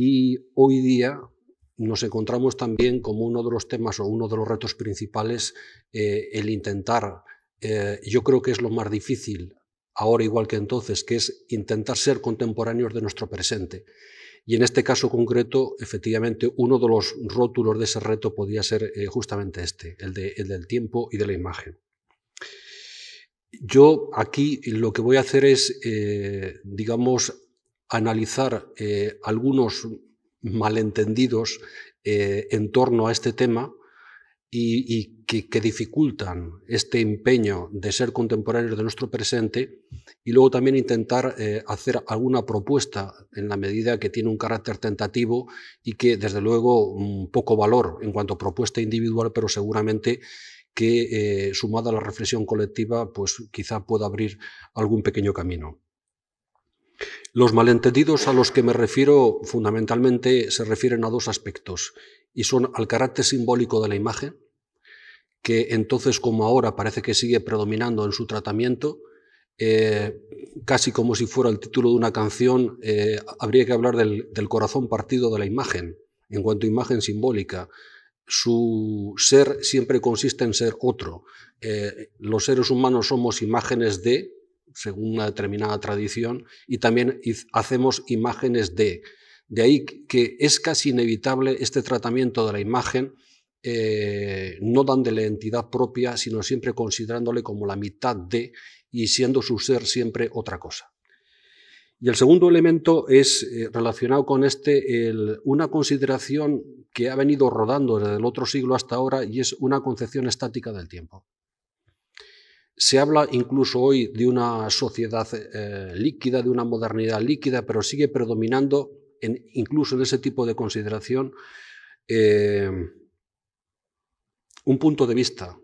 Y hoy día nos encontramos también como uno de los temas o uno de los retos principales eh, el intentar, eh, yo creo que es lo más difícil ahora igual que entonces, que es intentar ser contemporáneos de nuestro presente. Y en este caso concreto, efectivamente, uno de los rótulos de ese reto podía ser eh, justamente este, el, del tiempo y de la imagen. Yo aquí lo que voy a hacer es, digamos, analizar eh, algunos malentendidos eh, en torno a este tema y, que, dificultan este empeño de ser contemporáneos de nuestro presente y luego también intentar eh, hacer alguna propuesta en la medida que tiene un carácter tentativo y que desde luego poco valor en cuanto propuesta individual, pero seguramente que sumada a la reflexión colectiva, pues quizá pueda abrir algún pequeño camino. Los malentendidos a los que me refiero fundamentalmente se refieren a dos aspectos y son al carácter simbólico de la imagen, que entonces como ahora parece que sigue predominando en su tratamiento, eh, casi como si fuera el título de una canción, eh, habría que hablar del, corazón partido de la imagen, en cuanto a imagen simbólica. Su ser siempre consiste en ser otro. Eh, los seres humanos somos imágenes de, según una determinada tradición, y también hacemos imágenes de. De ahí que es casi inevitable este tratamiento de la imagen, eh, no dándole entidad propia, sino siempre considerándole como la mitad de y siendo su ser siempre otra cosa. Y el segundo elemento es eh, relacionado con este, una consideración que ha venido rodando desde el otro siglo hasta ahora y es una concepción estática del tiempo. Se habla incluso hoy de una sociedad eh, líquida, de una modernidad líquida, pero sigue predominando incluso en ese tipo de consideración eh, un punto de vista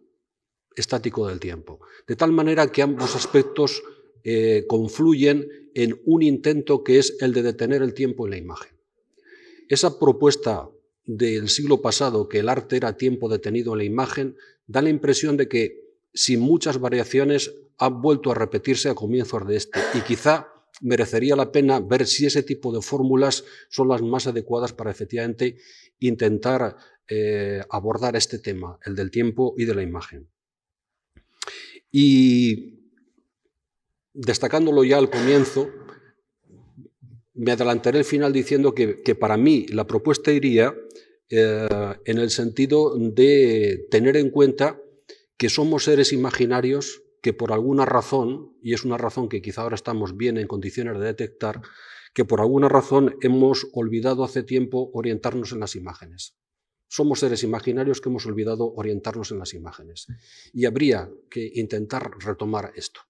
estático del tiempo. De tal manera que ambos aspectos eh, confluyen en un intento que es el de detener el tiempo en la imagen. Esa propuesta del siglo pasado, que el arte era tiempo detenido en la imagen, da la impresión de que sin muchas variaciones, ha vuelto a repetirse a comienzos de este. Y quizá merecería la pena ver si ese tipo de fórmulas son las más adecuadas para efectivamente intentar eh, abordar este tema, el del tiempo y de la imagen. Y destacándolo ya al comienzo, me adelantaré al final diciendo que, para mí la propuesta iría eh, en el sentido de tener en cuenta que somos seres imaginarios que por alguna razón, y es una razón que quizá ahora estamos bien en condiciones de detectar, que por alguna razón hemos olvidado hace tiempo orientarnos en las imágenes. Somos seres imaginarios que hemos olvidado orientarnos en las imágenes. Y habría que intentar retomar esto.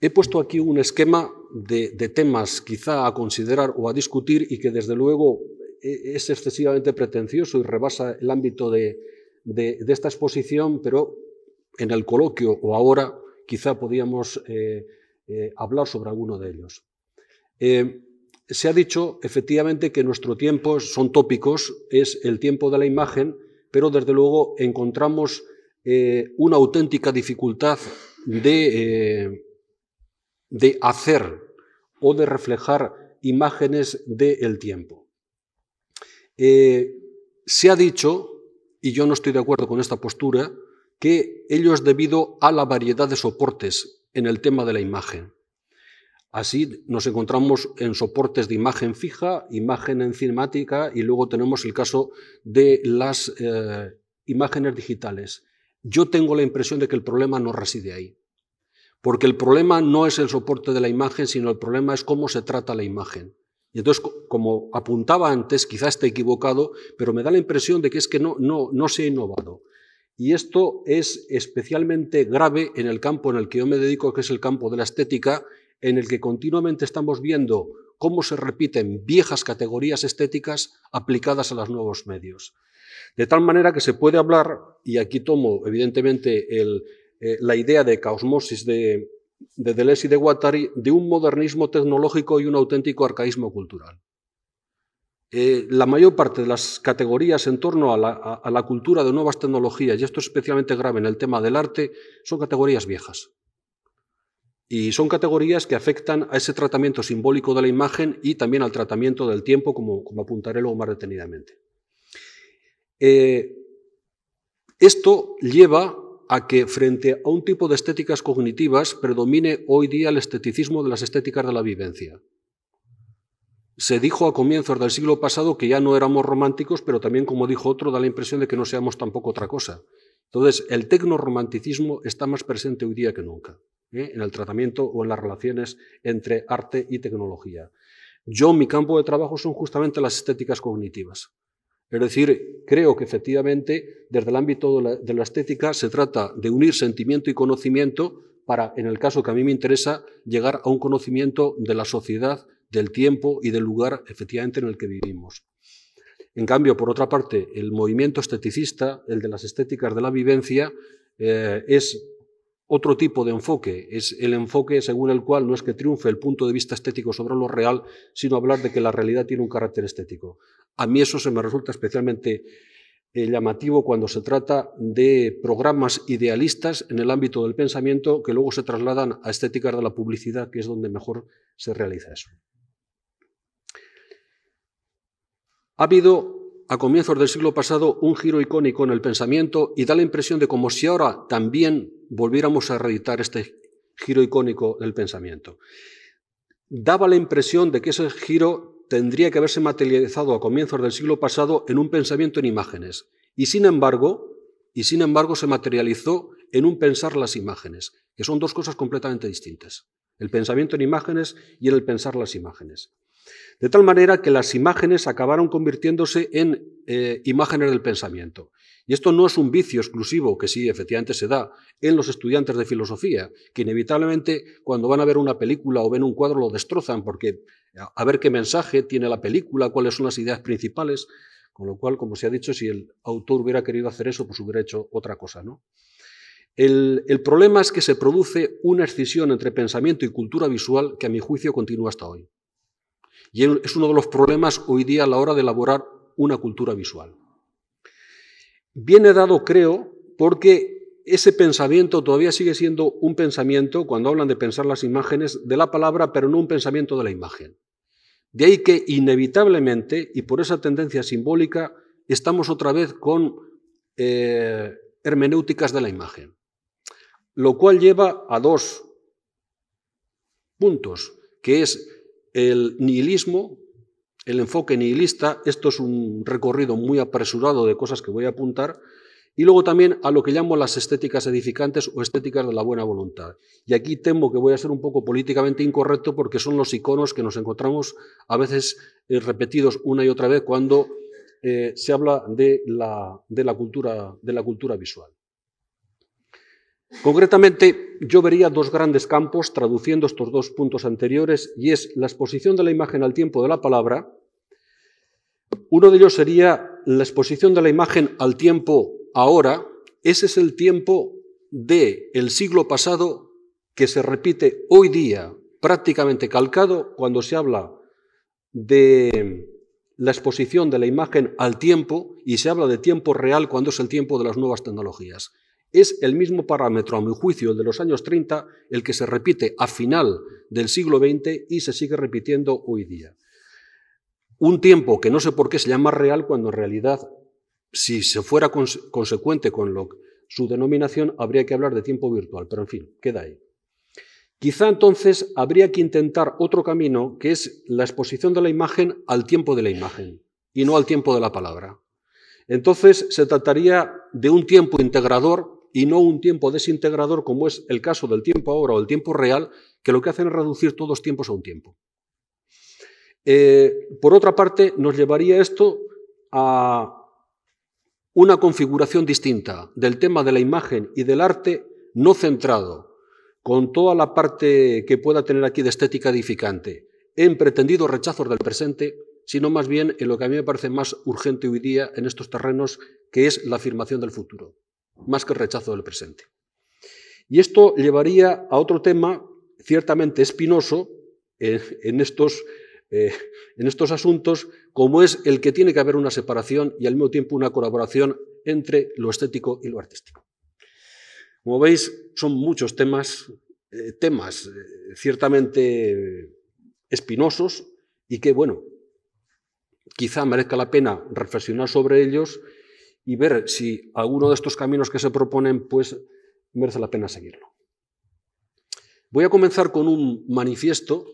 He puesto aquí un esquema de, temas quizá a considerar o a discutir y que desde luego e, es excesivamente pretencioso y rebasa el ámbito de, de, esta exposición, pero en el coloquio o ahora quizá podíamos eh, eh, hablar sobre alguno de ellos. Eh, se ha dicho efectivamente que nuestro tiempo son tópicos, es el tiempo de la imagen, pero desde luego encontramos una auténtica dificultad de, de, hacer o de reflejar imágenes del tiempo. se ha dicho y yo no estoy de acuerdo con esta postura, que ello es debido a la variedad de soportes en el tema de la imagen. Así nos encontramos en soportes de imagen fija, imagen en cinemática y luego tenemos el caso de las eh, imágenes digitales. Yo tengo la impresión de que el problema no reside ahí, porque el problema no es el soporte de la imagen, sino el problema es cómo se trata la imagen. Y entonces, como apuntaba antes, quizás esté equivocado, pero me da la impresión de que es que no, no, no se ha innovado. Y esto es especialmente grave en el campo en el que yo me dedico, que es el campo de la estética, en el que continuamente estamos viendo cómo se repiten viejas categorías estéticas aplicadas a los nuevos medios. De tal manera que se puede hablar, y aquí tomo evidentemente eh, la idea de caosmosis de, de Deleuze y de Guattari de un modernismo tecnológico y un auténtico arcaísmo cultural. Eh, la mayor parte de las categorías en torno a la, cultura de nuevas tecnologías, y esto es especialmente grave en el tema del arte, son categorías viejas. Y son categorías que afectan a ese tratamiento simbólico de la imagen y también al tratamiento del tiempo, como, apuntaré luego más detenidamente. Eh, esto lleva a que frente a un tipo de estéticas cognitivas predomine hoy día el esteticismo de las estéticas de la vivencia. Se dijo a comienzos del siglo pasado que ya no éramos románticos, pero también, como dijo otro, da la impresión de que no seamos tampoco otra cosa. Entonces, el tecnorromanticismo está más presente hoy día que nunca, ¿eh? en el tratamiento o en las relaciones entre arte y tecnología. Yo, mi campo de trabajo son justamente las estéticas cognitivas. Es decir, creo que efectivamente desde el ámbito de la, estética se trata de unir sentimiento y conocimiento para, en el caso que a mí me interesa, llegar a un conocimiento de la sociedad, del tiempo y del lugar efectivamente en el que vivimos. En cambio, por otra parte, el movimiento esteticista, el de las estéticas de la vivencia, eh, es otro tipo de enfoque. Es el enfoque según el cual no es que triunfe el punto de vista estético sobre lo real, sino hablar de que la realidad tiene un carácter estético. A mí eso se me resulta especialmente eh, llamativo cuando se trata de programas idealistas en el ámbito del pensamiento que luego se trasladan a estéticas de la publicidad, que es donde mejor se realiza eso. Ha habido a comienzos del siglo pasado un giro icónico en el pensamiento y da la impresión de como si ahora también volviéramos a reeditar este giro icónico del pensamiento. Daba la impresión de que ese giro tendría que haberse materializado a comienzos del siglo pasado en un pensamiento en imágenes. Y sin embargo, y sin embargo se materializó en un pensar las imágenes, que son dos cosas completamente distintas. El pensamiento en imágenes y el pensar las imágenes. De tal manera que las imágenes acabaron convirtiéndose en eh, imágenes del pensamiento. Y esto no es un vicio exclusivo que sí, efectivamente, se da en los estudiantes de filosofía, que inevitablemente cuando van a ver una película o ven un cuadro lo destrozan porque a ver qué mensaje tiene la película, cuáles son las ideas principales. Con lo cual, como se ha dicho, si el autor hubiera querido hacer eso, pues hubiera hecho otra cosa, El, el, problema es que se produce una escisión entre pensamiento y cultura visual que a mi juicio continúa hasta hoy. Y es uno de los problemas hoy día a la hora de elaborar una cultura visual viene dado, creo, porque ese pensamiento todavía sigue siendo un pensamiento, cuando hablan de pensar las imágenes, de la palabra, pero no un pensamiento de la imagen. De ahí que inevitablemente, y por esa tendencia simbólica, estamos otra vez con eh, hermenéuticas de la imagen, lo cual lleva a dos puntos, que es el nihilismo el enfoque nihilista, esto es un recorrido muy apresurado de cosas que voy a apuntar, y luego también a lo que llamo las estéticas edificantes o estéticas de la buena voluntad. Y aquí temo que voy a ser un poco políticamente incorrecto porque son los iconos que nos encontramos a veces eh, repetidos una y otra vez cuando eh, se habla de la, cultura, de la cultura visual. Concretamente, yo vería dos grandes campos traduciendo estos dos puntos anteriores y es la exposición de la imagen al tiempo de la palabra uno de ellos sería la exposición de la imagen al tiempo ahora. Ese es el tiempo del el siglo pasado que se repite hoy día, prácticamente calcado, cuando se habla de la exposición de la imagen al tiempo y se habla de tiempo real cuando es el tiempo de las nuevas tecnologías. Es el mismo parámetro, a mi juicio, el de los años 30, el que se repite a final del siglo XX y se sigue repitiendo hoy día un tiempo que no sé por qué se llama real cuando en realidad, si se fuera consecuente con lo, su denominación, habría que hablar de tiempo virtual. Pero en fin, queda ahí. Quizá entonces habría que intentar otro camino, que es la exposición de la imagen al tiempo de la imagen y no al tiempo de la palabra. Entonces se trataría de un tiempo integrador y no un tiempo desintegrador como es el caso del tiempo ahora o el tiempo real, que lo que hacen es reducir todos tiempos a un tiempo. Eh, por otra parte, nos llevaría esto a una configuración distinta del tema de la imagen y del arte no centrado, con toda la parte que pueda tener aquí de estética edificante, en pretendidos rechazos del presente, sino más bien en lo que a mí me parece más urgente hoy día en estos terrenos, que es la afirmación del futuro, más que el rechazo del presente. Y esto llevaría a otro tema ciertamente espinoso eh, en estos eh, en estos asuntos, como es el que tiene que haber una separación y al mismo tiempo una colaboración entre lo estético y lo artístico. Como veis, son muchos temas, eh, temas eh, ciertamente espinosos y que, bueno, quizá merezca la pena reflexionar sobre ellos y ver si alguno de estos caminos que se proponen, pues, merece la pena seguirlo. Voy a comenzar con un manifiesto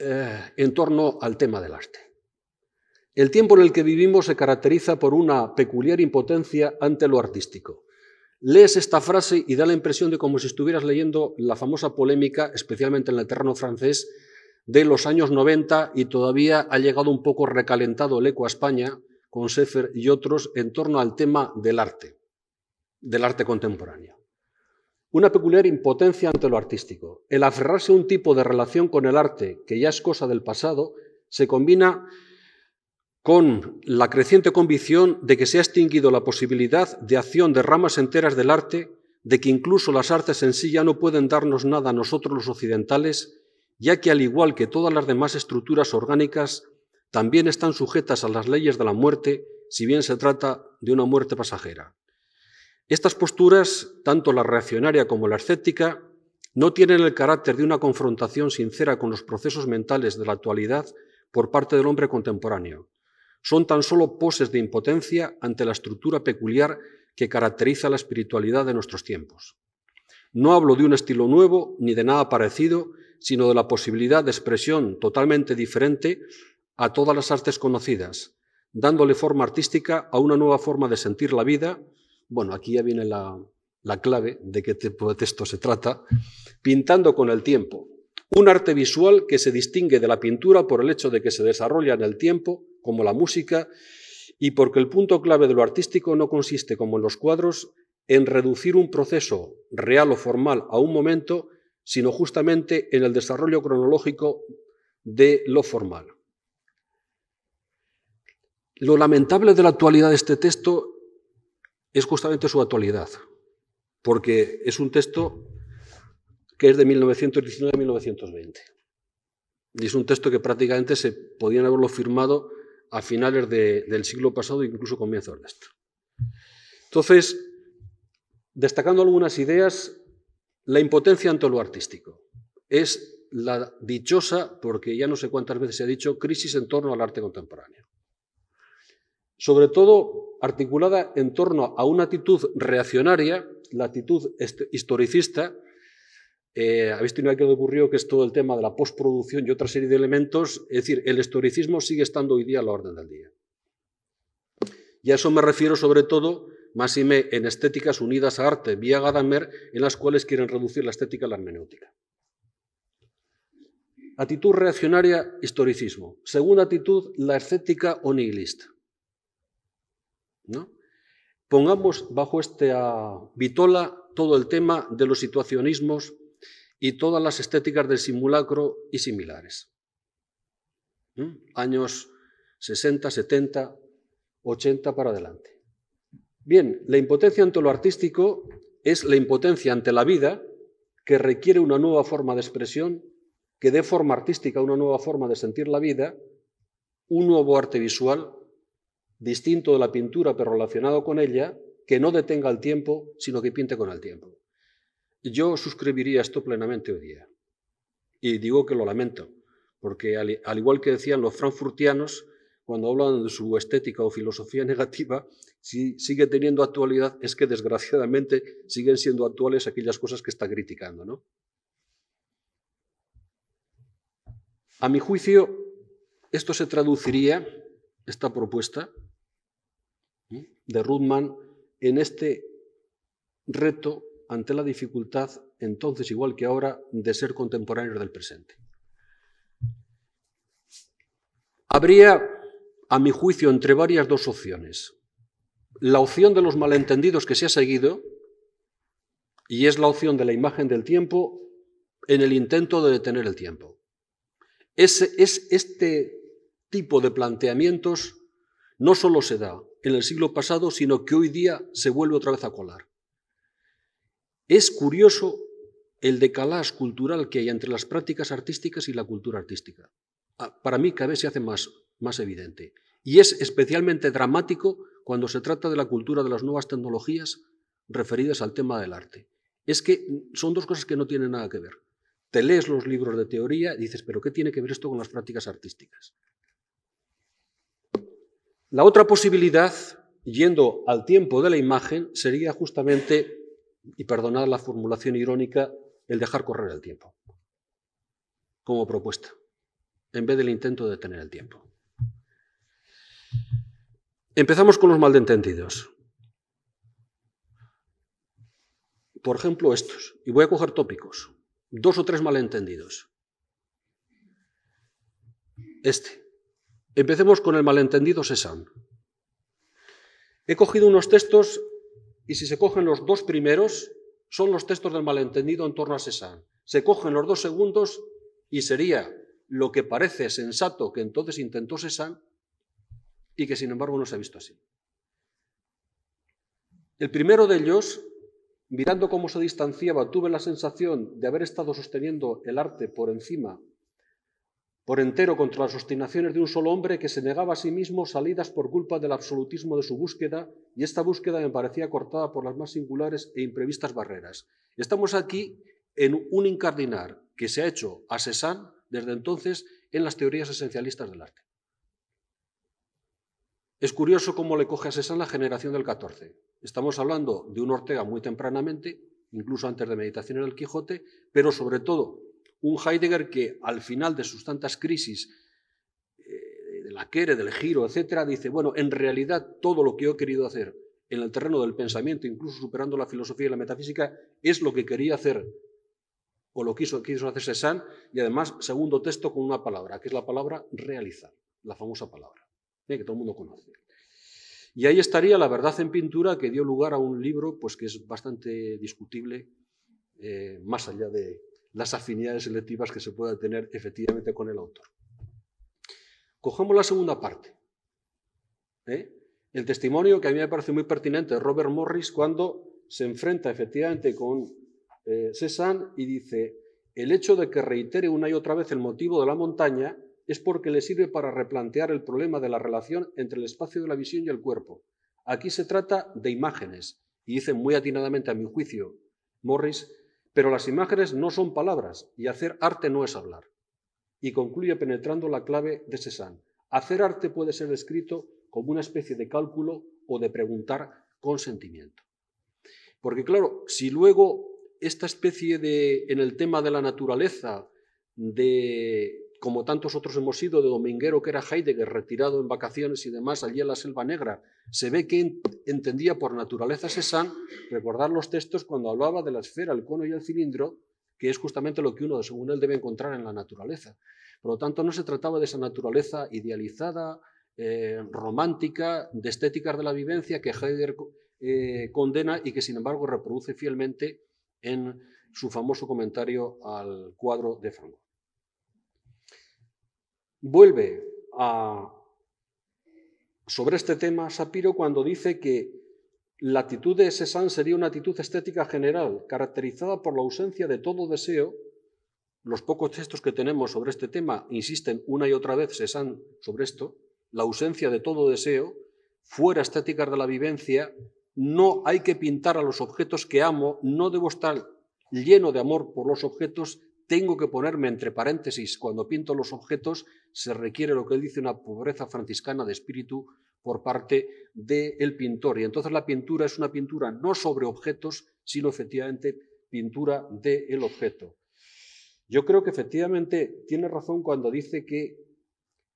eh, en torno al tema del arte. El tiempo en el que vivimos se caracteriza por una peculiar impotencia ante lo artístico. Lees esta frase y da la impresión de como si estuvieras leyendo la famosa polémica, especialmente en el terreno francés, de los años 90 y todavía ha llegado un poco recalentado el eco a España con Sefer y otros en torno al tema del arte, del arte contemporáneo. Una peculiar impotencia ante lo artístico. El aferrarse a un tipo de relación con el arte que ya es cosa del pasado se combina con la creciente convicción de que se ha extinguido la posibilidad de acción de ramas enteras del arte, de que incluso las artes en sí ya no pueden darnos nada a nosotros los occidentales, ya que al igual que todas las demás estructuras orgánicas, también están sujetas a las leyes de la muerte, si bien se trata de una muerte pasajera. Estas posturas, tanto la reaccionaria como la escéptica, no tienen el carácter de una confrontación sincera con los procesos mentales de la actualidad por parte del hombre contemporáneo. Son tan solo poses de impotencia ante la estructura peculiar que caracteriza la espiritualidad de nuestros tiempos. No hablo de un estilo nuevo ni de nada parecido, sino de la posibilidad de expresión totalmente diferente a todas las artes conocidas, dándole forma artística a una nueva forma de sentir la vida, bueno, aquí ya viene la, clave de qué tipo de texto se trata. Pintando con el tiempo. Un arte visual que se distingue de la pintura por el hecho de que se desarrolla en el tiempo, como la música, y porque el punto clave de lo artístico no consiste, como en los cuadros, en reducir un proceso real o formal a un momento, sino justamente en el desarrollo cronológico de lo formal. Lo lamentable de la actualidad de este texto es justamente su actualidad, porque es un texto que es de 1919 1920. Y es un texto que prácticamente se podían haberlo firmado a finales del siglo pasado incluso comienzos de esto. Entonces, destacando algunas ideas, la impotencia ante lo artístico es la dichosa, porque ya no sé cuántas veces se ha dicho, crisis en torno al arte contemporáneo sobre todo articulada en torno a una actitud reaccionaria, la actitud historicista. Eh, Habéis tenido aquí que ocurrió, que es todo el tema de la postproducción y otra serie de elementos. Es decir, el historicismo sigue estando hoy día a la orden del día. Y a eso me refiero sobre todo, más y en estéticas unidas a arte, vía Gadamer, en las cuales quieren reducir la estética a la hermenéutica. Actitud reaccionaria, historicismo. Segunda actitud, la estética o Pongamos bajo esta ah, vitola todo el tema de los situacionismos y todas las estéticas del simulacro y similares. Años 60, 70, 80 para adelante. Bien, la impotencia ante lo artístico es la impotencia ante la vida que requiere una nueva forma de expresión, que dé forma artística, una nueva forma de sentir la vida, un nuevo arte visual distinto de la pintura pero relacionado con ella, que no detenga el tiempo, sino que pinte con el tiempo. Yo suscribiría esto plenamente hoy día. Y digo que lo lamento, porque al, igual que decían los frankfurtianos, cuando hablan de su estética o filosofía negativa, si sigue teniendo actualidad es que desgraciadamente siguen siendo actuales aquellas cosas que está criticando. A mi juicio, esto se traduciría, esta propuesta, de Rudman en este reto ante la dificultad, entonces igual que ahora, de ser contemporáneos del presente. Habría, a mi juicio, entre varias dos opciones. La opción de los malentendidos que se ha seguido, y es la opción de la imagen del tiempo en el intento de detener el tiempo. es, este tipo de planteamientos no solo se da en el siglo pasado, sino que hoy día se vuelve otra vez a colar. Es curioso el decalage cultural que hay entre las prácticas artísticas y la cultura artística. Ah, para mí cada vez se hace más, más evidente. Y es especialmente dramático cuando se trata de la cultura de las nuevas tecnologías referidas al tema del arte. Es que son dos cosas que no tienen nada que ver. Te lees los libros de teoría y dices, pero ¿qué tiene que ver esto con las prácticas artísticas? La otra posibilidad, yendo al tiempo de la imagen, sería justamente, y perdonad la formulación irónica, el dejar correr el tiempo, como propuesta, en vez del intento de detener el tiempo. Empezamos con los malentendidos. Por ejemplo, estos, y voy a coger tópicos, dos o tres malentendidos. Este, Empecemos con el malentendido Cézanne. He cogido unos textos y si se cogen los dos primeros, son los textos del malentendido en torno a Cézanne. Se cogen los dos segundos y sería lo que parece sensato que entonces intentó Cézanne y que sin embargo no se ha visto así. El primero de ellos, mirando cómo se distanciaba, tuve la sensación de haber estado sosteniendo el arte por encima por entero contra las obstinaciones de un solo hombre que se negaba a sí mismo salidas por culpa del absolutismo de su búsqueda, y esta búsqueda me parecía cortada por las más singulares e imprevistas barreras. Estamos aquí en un incardinar que se ha hecho a Cézanne desde entonces en las teorías esencialistas del arte. Es curioso cómo le coge a Cézanne la generación del XIV. Estamos hablando de un Ortega muy tempranamente, incluso antes de Meditación en el Quijote, pero sobre todo un Heidegger que al final de sus tantas crisis, eh, de la quere, del giro, etc., dice, bueno, en realidad todo lo que he querido hacer en el terreno del pensamiento, incluso superando la filosofía y la metafísica, es lo que quería hacer o lo quiso, quiso hacer Cézanne, y además, segundo texto con una palabra, que es la palabra realizar, la famosa palabra, eh, que todo el mundo conoce. Y ahí estaría La verdad en pintura, que dio lugar a un libro pues, que es bastante discutible, eh, más allá de, las afinidades selectivas que se pueda tener efectivamente con el autor. Cojamos la segunda parte. ¿eh? El testimonio que a mí me parece muy pertinente de Robert Morris cuando se enfrenta efectivamente con eh, Cézanne y dice, el hecho de que reitere una y otra vez el motivo de la montaña es porque le sirve para replantear el problema de la relación entre el espacio de la visión y el cuerpo. Aquí se trata de imágenes. Y dice muy atinadamente, a mi juicio, Morris, pero las imágenes no son palabras y hacer arte no es hablar. Y concluye penetrando la clave de Cézanne. Hacer arte puede ser descrito como una especie de cálculo o de preguntar con sentimiento. Porque claro, si luego esta especie de, en el tema de la naturaleza, de como tantos otros hemos sido, de dominguero que era Heidegger, retirado en vacaciones y demás allí en la Selva Negra, se ve que entendía por naturaleza Cézanne recordar los textos cuando hablaba de la esfera, el cono y el cilindro, que es justamente lo que uno, según él, debe encontrar en la naturaleza. Por lo tanto, no se trataba de esa naturaleza idealizada, eh, romántica, de estéticas de la vivencia que Heidegger eh, condena y que, sin embargo, reproduce fielmente en su famoso comentario al cuadro de Franco vuelve sobre este tema Sapiro cuando dice que la actitud de Cézanne sería una actitud estética general, caracterizada por la ausencia de todo deseo. Los pocos textos que tenemos sobre este tema insisten una y otra vez Cézanne sobre esto, la ausencia de todo deseo, fuera estética de la vivencia, no hay que pintar a los objetos que amo, no debo estar lleno de amor por los objetos, tengo que ponerme entre paréntesis cuando pinto los objetos, se requiere lo que dice una pobreza franciscana de espíritu por parte del pintor. Y entonces la pintura es una pintura no sobre objetos, sino efectivamente pintura del el objeto. Yo creo que efectivamente tiene razón cuando dice que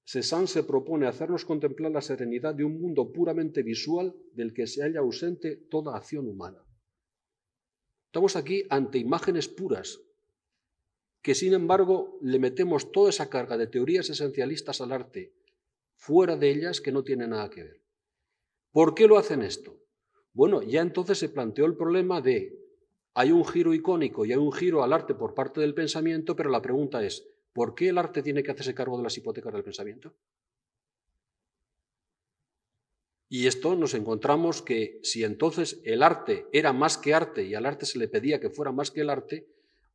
Cézanne se propone hacernos contemplar la serenidad de un mundo puramente visual del que se halla ausente toda acción humana. Estamos aquí ante imágenes puras, que sin embargo le metemos toda esa carga de teorías esencialistas al arte, fuera de ellas que no tiene nada que ver. ¿Por qué lo hacen esto? Bueno, ya entonces se planteó el problema de hay un giro icónico y hay un giro al arte por parte del pensamiento, pero la pregunta es, ¿por qué el arte tiene que hacerse cargo de las hipotecas del pensamiento? Y esto nos encontramos que si entonces el arte era más que arte y al arte se le pedía que fuera más que el arte,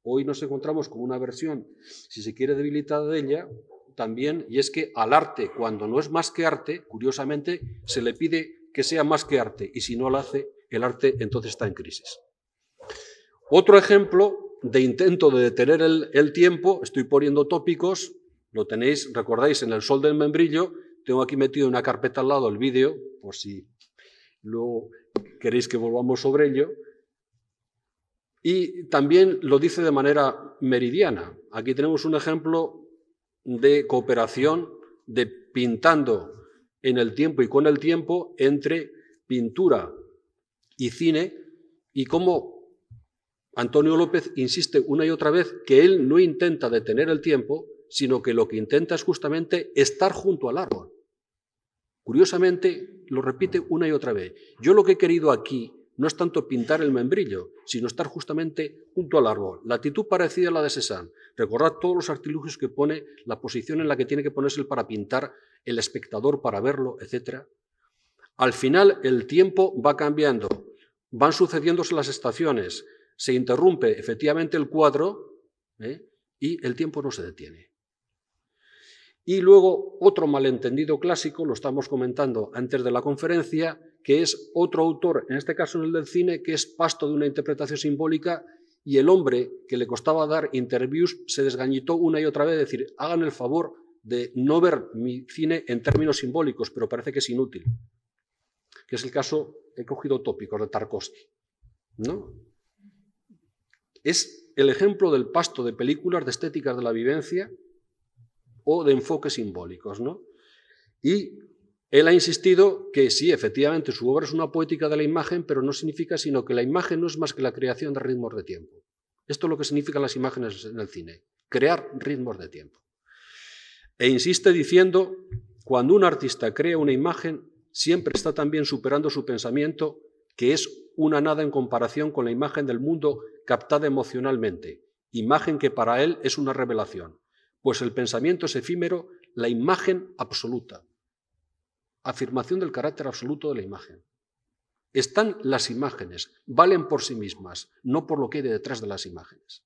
Hoy nos encontramos con una versión, si se quiere, debilitada de ella también, y es que al arte, cuando no es más que arte, curiosamente, se le pide que sea más que arte, y si no lo hace, el arte entonces está en crisis. Otro ejemplo de intento de detener el, tiempo, estoy poniendo tópicos, lo tenéis, recordáis, en el sol del membrillo, tengo aquí metido una carpeta al lado el vídeo, por si luego queréis que volvamos sobre ello. Y también lo dice de manera meridiana. Aquí tenemos un ejemplo de cooperación de pintando en el tiempo y con el tiempo entre pintura y cine y cómo Antonio López insiste una y otra vez que él no intenta detener el tiempo, sino que lo que intenta es justamente estar junto al árbol. Curiosamente, lo repite una y otra vez. Yo lo que he querido aquí no es tanto pintar el membrillo, sino estar justamente junto al árbol. La actitud parecida a la de Cézanne. recordar todos los artilugios que pone, la posición en la que tiene que ponerse para pintar, el espectador para verlo, etc. Al final, el tiempo va cambiando, van sucediéndose las estaciones, se interrumpe efectivamente el cuadro ¿eh? y el tiempo no se detiene. Y luego otro malentendido clásico, lo estamos comentando antes de la conferencia, que es otro autor, en este caso en el del cine, que es pasto de una interpretación simbólica y el hombre que le costaba dar interviews se desgañitó una y otra vez, decir, hagan el favor de no ver mi cine en términos simbólicos, pero parece que es inútil. Que es el caso, he cogido tópicos de Tarkovsky. ¿no? Es el ejemplo del pasto de películas de estéticas de la vivencia o de enfoques simbólicos. ¿no? Y él ha insistido que sí, efectivamente, su obra es una poética de la imagen, pero no significa sino que la imagen no es más que la creación de ritmos de tiempo. Esto es lo que significan las imágenes en el cine, crear ritmos de tiempo. E insiste diciendo, cuando un artista crea una imagen, siempre está también superando su pensamiento, que es una nada en comparación con la imagen del mundo captada emocionalmente, imagen que para él es una revelación, pues el pensamiento es efímero, la imagen absoluta afirmación del carácter absoluto de la imagen. Están las imágenes, valen por sí mismas, no por lo que hay detrás de las imágenes.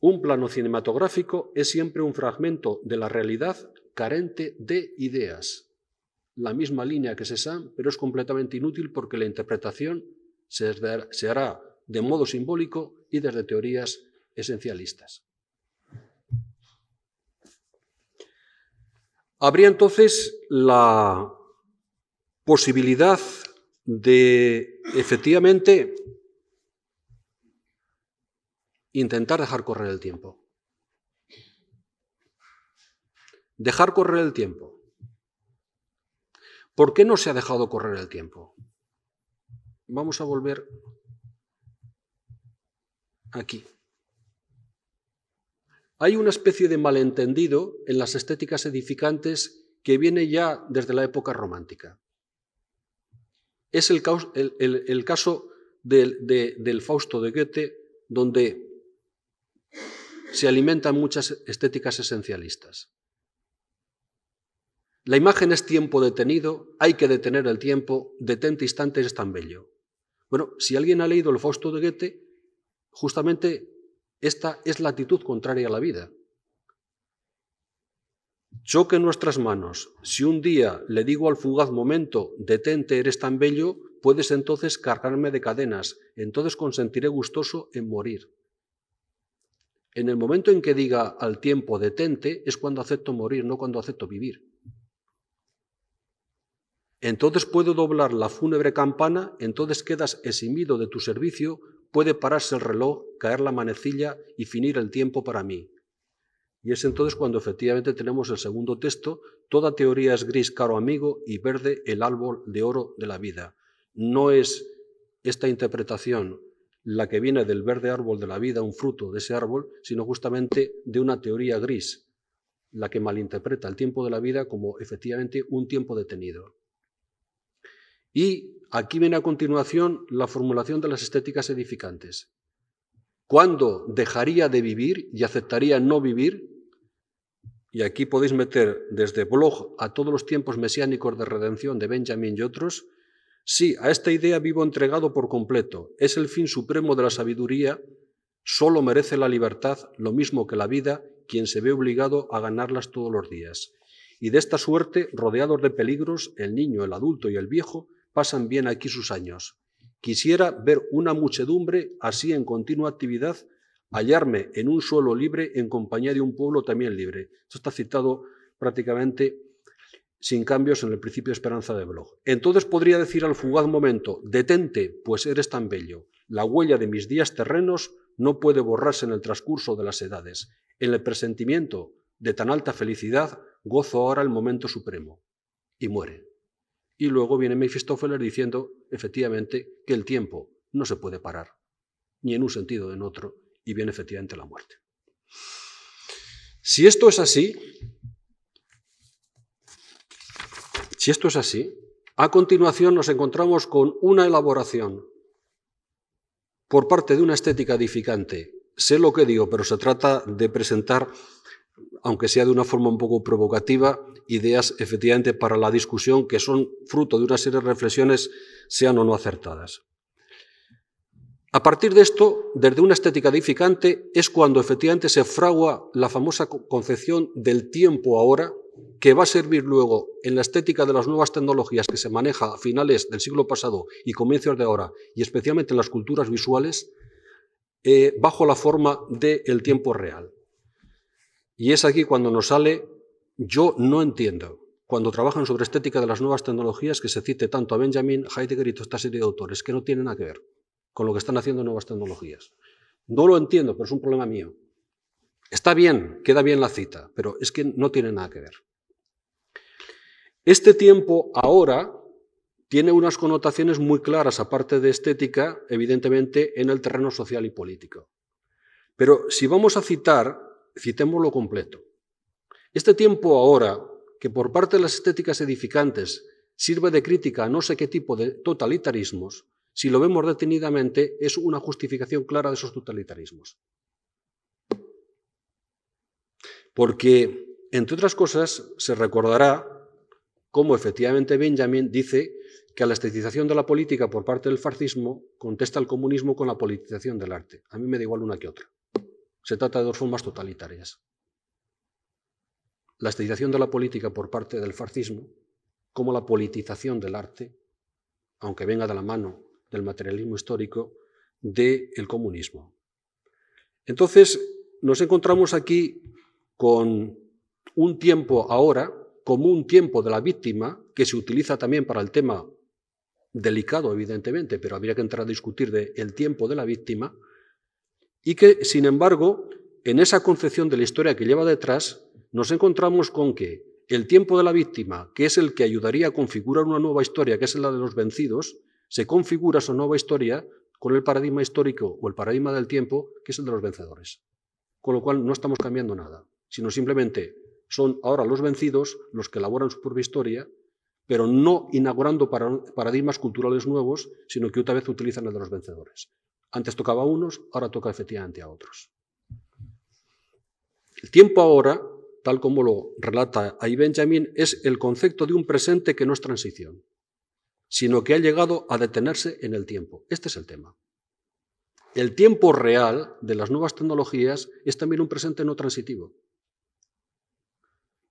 Un plano cinematográfico es siempre un fragmento de la realidad carente de ideas. La misma línea que Cézanne, pero es completamente inútil porque la interpretación se hará de modo simbólico y desde teorías esencialistas. Habría entonces la posibilidad de efectivamente intentar dejar correr el tiempo. Dejar correr el tiempo. ¿Por qué no se ha dejado correr el tiempo? Vamos a volver aquí. Hay una especie de malentendido en las estéticas edificantes que viene ya desde la época romántica. Es el, caso del, Fausto de Goethe, donde se alimentan muchas estéticas esencialistas. La imagen es tiempo detenido, hay que detener el tiempo, detente instantes es tan bello. Bueno, si alguien ha leído el Fausto de Goethe, justamente esta es la actitud contraria a la vida. Choque nuestras manos. Si un día le digo al fugaz momento, detente, eres tan bello, puedes entonces cargarme de cadenas, entonces consentiré gustoso en morir. En el momento en que diga al tiempo detente es cuando acepto morir, no cuando acepto vivir. Entonces puedo doblar la fúnebre campana, entonces quedas eximido de tu servicio puede pararse el reloj, caer la manecilla y finir el tiempo para mí. Y es entonces cuando efectivamente tenemos el segundo texto, toda teoría es gris, caro amigo, y verde el árbol de oro de la vida. No es esta interpretación la que viene del verde árbol de la vida, un fruto de ese árbol, sino justamente de una teoría gris, la que malinterpreta el tiempo de la vida como efectivamente un tiempo detenido. Y aquí viene a continuación la formulación de las estéticas edificantes. ¿Cuándo dejaría de vivir y aceptaría no vivir? Y aquí podéis meter desde Blog a todos los tiempos mesiánicos de redención de Benjamin y otros. Sí, a esta idea vivo entregado por completo. Es el fin supremo de la sabiduría. Solo merece la libertad, lo mismo que la vida, quien se ve obligado a ganarlas todos los días. Y de esta suerte, rodeados de peligros, el niño, el adulto y el viejo, pasan bien aquí sus años. Quisiera ver una muchedumbre así en continua actividad, hallarme en un suelo libre en compañía de un pueblo también libre. Esto está citado prácticamente sin cambios en el principio de esperanza de Blog. Entonces podría decir al fugaz momento, detente, pues eres tan bello. La huella de mis días terrenos no puede borrarse en el transcurso de las edades. En el presentimiento de tan alta felicidad gozo ahora el momento supremo. Y muere. Y luego viene Mephistófeles diciendo, efectivamente, que el tiempo no se puede parar, ni en un sentido ni en otro, y viene efectivamente la muerte. Si esto es así, si esto es así, a continuación nos encontramos con una elaboración por parte de una estética edificante. Sé lo que digo, pero se trata de presentar aunque sea de una forma un poco provocativa, ideas efectivamente para la discusión que son fruto de una serie de reflexiones, sean o no acertadas. A partir de esto, desde una estética edificante, es cuando efectivamente se fragua la famosa concepción del tiempo ahora, que va a servir luego en la estética de las nuevas tecnologías que se maneja a finales del siglo pasado y comienzos de ahora, y especialmente en las culturas visuales, eh, bajo la forma del tiempo real. Y es aquí cuando nos sale, yo no entiendo, cuando trabajan sobre estética de las nuevas tecnologías, que se cite tanto a Benjamin, Heidegger y toda esta serie de autores, que no tienen nada que ver con lo que están haciendo nuevas tecnologías. No lo entiendo, pero es un problema mío. Está bien, queda bien la cita, pero es que no tiene nada que ver. Este tiempo ahora tiene unas connotaciones muy claras, aparte de estética, evidentemente en el terreno social y político. Pero si vamos a citar citémoslo completo. Este tiempo ahora, que por parte de las estéticas edificantes sirve de crítica a no sé qué tipo de totalitarismos, si lo vemos detenidamente, es una justificación clara de esos totalitarismos. Porque, entre otras cosas, se recordará cómo efectivamente Benjamin dice que a la estetización de la política por parte del fascismo contesta el comunismo con la politización del arte. A mí me da igual una que otra. Se trata de dos formas totalitarias. La estilización de la política por parte del fascismo, como la politización del arte, aunque venga de la mano del materialismo histórico, del comunismo. Entonces, nos encontramos aquí con un tiempo ahora, como un tiempo de la víctima, que se utiliza también para el tema delicado, evidentemente, pero habría que entrar a discutir del el tiempo de la víctima, y que, sin embargo, en esa concepción de la historia que lleva detrás, nos encontramos con que el tiempo de la víctima, que es el que ayudaría a configurar una nueva historia, que es la de los vencidos, se configura su nueva historia con el paradigma histórico o el paradigma del tiempo, que es el de los vencedores. Con lo cual no estamos cambiando nada, sino simplemente son ahora los vencidos los que elaboran su propia historia, pero no inaugurando paradigmas culturales nuevos, sino que otra vez utilizan el de los vencedores. Antes tocaba a unos, ahora toca efectivamente a otros. El tiempo ahora, tal como lo relata ahí Benjamin, es el concepto de un presente que no es transición, sino que ha llegado a detenerse en el tiempo. Este es el tema. El tiempo real de las nuevas tecnologías es también un presente no transitivo.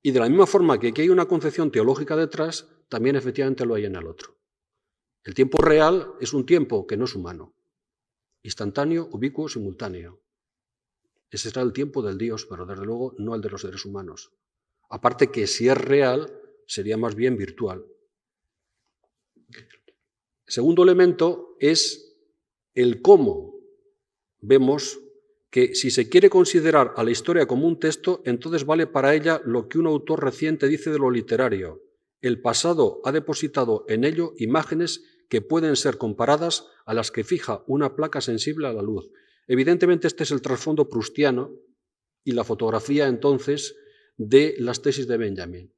Y de la misma forma que aquí hay una concepción teológica detrás, también efectivamente lo hay en el otro. El tiempo real es un tiempo que no es humano, instantáneo, ubicuo, simultáneo. Ese será el tiempo del Dios, pero desde luego no el de los seres humanos. Aparte que si es real, sería más bien virtual. segundo elemento es el cómo vemos que si se quiere considerar a la historia como un texto, entonces vale para ella lo que un autor reciente dice de lo literario. El pasado ha depositado en ello imágenes que pueden ser comparadas a las que fija una placa sensible a la luz. Evidentemente este es el trasfondo prustiano y la fotografía entonces de las tesis de Benjamin.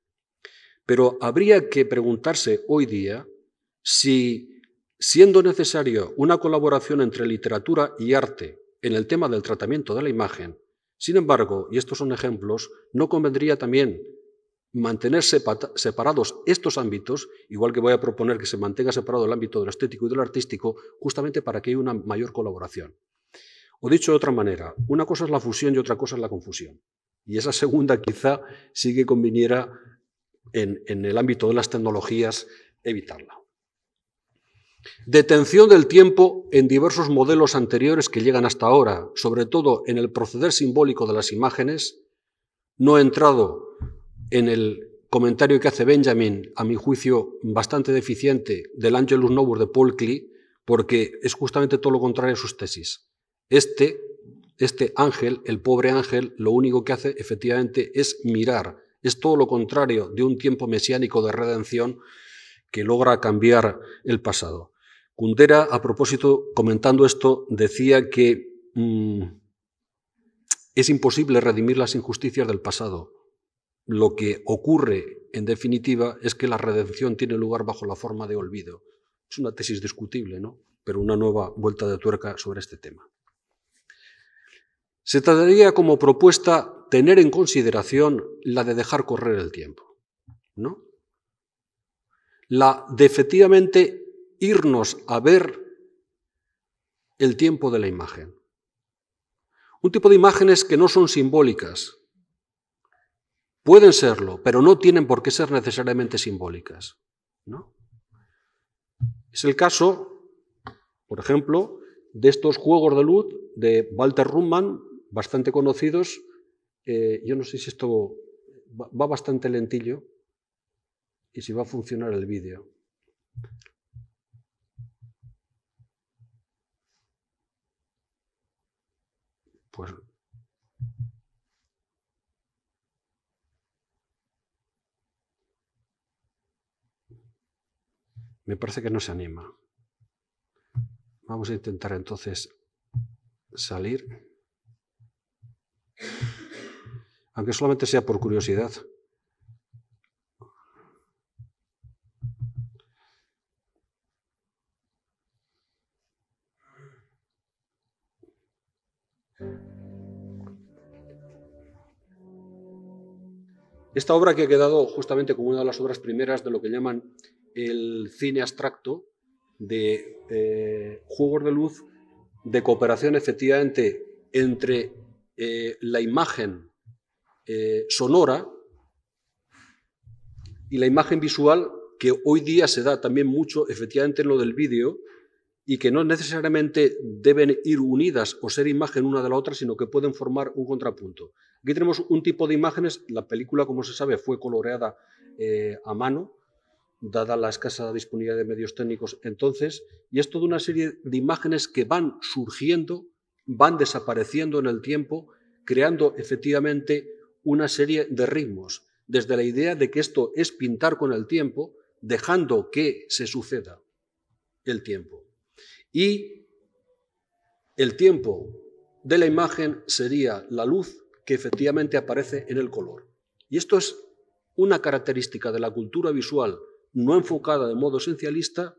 Pero habría que preguntarse hoy día si, siendo necesario una colaboración entre literatura y arte en el tema del tratamiento de la imagen, sin embargo, y estos son ejemplos, no convendría también mantener separados estos ámbitos, igual que voy a proponer que se mantenga separado el ámbito del estético y del artístico, justamente para que haya una mayor colaboración. O dicho de otra manera, una cosa es la fusión y otra cosa es la confusión. Y esa segunda quizá sí que conviniera en, en el ámbito de las tecnologías evitarla. Detención del tiempo en diversos modelos anteriores que llegan hasta ahora, sobre todo en el proceder simbólico de las imágenes, no ha entrado en el comentario que hace Benjamin, a mi juicio bastante deficiente, del Angelus Novus de Paul Klee, porque es justamente todo lo contrario a sus tesis. Este, este ángel, el pobre ángel, lo único que hace efectivamente es mirar. Es todo lo contrario de un tiempo mesiánico de redención que logra cambiar el pasado. Kundera, a propósito, comentando esto, decía que mm, es imposible redimir las injusticias del pasado, lo que ocurre, en definitiva, es que la redención tiene lugar bajo la forma de olvido. Es una tesis discutible, ¿no? Pero una nueva vuelta de tuerca sobre este tema. Se trataría como propuesta tener en consideración la de dejar correr el tiempo, ¿no? La de efectivamente irnos a ver el tiempo de la imagen. Un tipo de imágenes que no son simbólicas, Pueden serlo, pero no tienen por qué ser necesariamente simbólicas. ¿no? Es el caso, por ejemplo, de estos juegos de luz de Walter Ruhmann, bastante conocidos. Eh, yo no sé si esto va, va bastante lentillo y si va a funcionar el vídeo. Pues me parece que no se anima. Vamos a intentar entonces salir, aunque solamente sea por curiosidad. Esta obra que ha quedado justamente como una de las obras primeras de lo que llaman el cine abstracto de eh, juegos de luz, de cooperación efectivamente entre eh, la imagen eh, sonora y la imagen visual que hoy día se da también mucho efectivamente en lo del vídeo y que no necesariamente deben ir unidas o ser imagen una de la otra, sino que pueden formar un contrapunto. Aquí tenemos un tipo de imágenes, la película como se sabe fue coloreada a mano, dada la escasa disponibilidad de medios técnicos entonces, y es toda una serie de imágenes que van surgiendo, van desapareciendo en el tiempo, creando efectivamente una serie de ritmos, desde la idea de que esto es pintar con el tiempo, dejando que se suceda el tiempo. Y el tiempo de la imagen sería la luz que efectivamente aparece en el color. Y esto es una característica de la cultura visual no enfocada de modo esencialista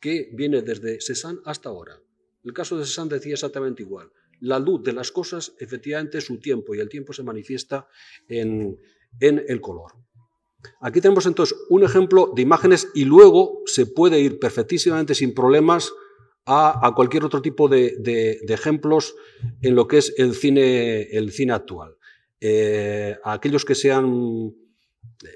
que viene desde Cézanne hasta ahora. El caso de Cézanne decía exactamente igual. La luz de las cosas, efectivamente, es su tiempo y el tiempo se manifiesta en, el color. Aquí tenemos entonces un ejemplo de imágenes y luego se puede ir perfectísimamente sin problemas a, cualquier otro tipo de, ejemplos en lo que es el cine, el cine actual. Eh, aquellos que sean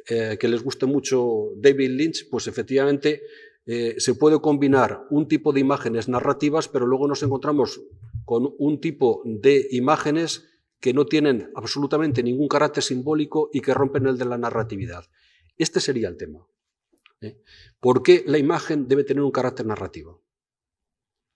eh, que les guste mucho David Lynch, pues efectivamente eh, se puede combinar un tipo de imágenes narrativas, pero luego nos encontramos con un tipo de imágenes que no tienen absolutamente ningún carácter simbólico y que rompen el de la narratividad. Este sería el tema. ¿eh? ¿Por qué la imagen debe tener un carácter narrativo?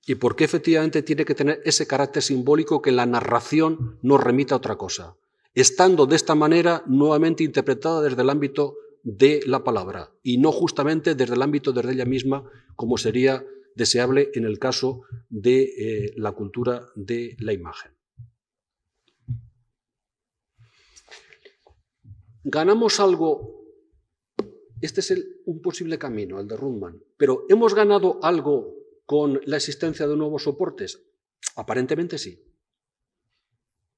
¿Y por qué efectivamente tiene que tener ese carácter simbólico que la narración nos remita a otra cosa? estando de esta manera nuevamente interpretada desde el ámbito de la palabra y no justamente desde el ámbito de ella misma, como sería deseable en el caso de eh, la cultura de la imagen. Ganamos algo, este es un posible camino, el de Rundman, pero ¿hemos ganado algo con la existencia de nuevos soportes? Aparentemente sí,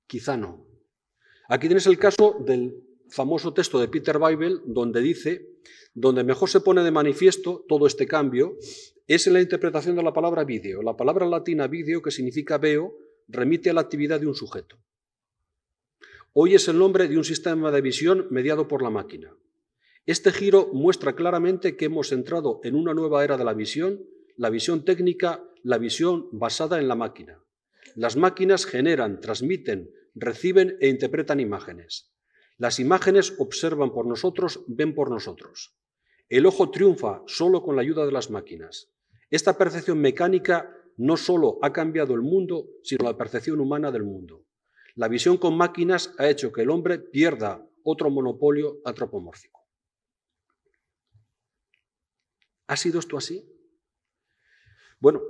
quizá no, Aquí tienes el caso del famoso texto de Peter Bible, donde dice, donde mejor se pone de manifiesto todo este cambio, es en la interpretación de la palabra vídeo. La palabra latina vídeo, que significa veo, remite a la actividad de un sujeto. Hoy es el nombre de un sistema de visión mediado por la máquina. Este giro muestra claramente que hemos entrado en una nueva era de la visión, la visión técnica, la visión basada en la máquina. Las máquinas generan, transmiten, reciben e interpretan imágenes. Las imágenes observan por nosotros, ven por nosotros. El ojo triunfa solo con la ayuda de las máquinas. Esta percepción mecánica no solo ha cambiado el mundo, sino la percepción humana del mundo. La visión con máquinas ha hecho que el hombre pierda otro monopolio antropomórfico. ¿Ha sido esto así? Bueno,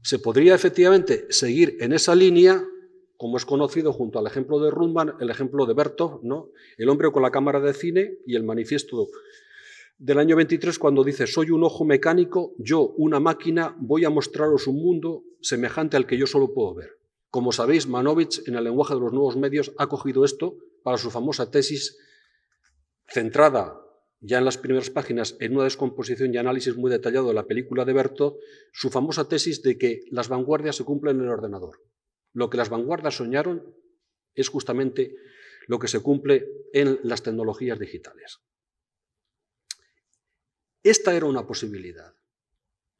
se podría efectivamente seguir en esa línea como es conocido junto al ejemplo de Rundman, el ejemplo de Berto, ¿no? el hombre con la cámara de cine y el manifiesto del año 23 cuando dice, soy un ojo mecánico, yo, una máquina, voy a mostraros un mundo semejante al que yo solo puedo ver. Como sabéis, Manovich, en el lenguaje de los nuevos medios, ha cogido esto para su famosa tesis centrada ya en las primeras páginas en una descomposición y análisis muy detallado de la película de Berto, su famosa tesis de que las vanguardias se cumplen en el ordenador. Lo que las vanguardas soñaron es justamente lo que se cumple en las tecnologías digitales. Esta era una posibilidad.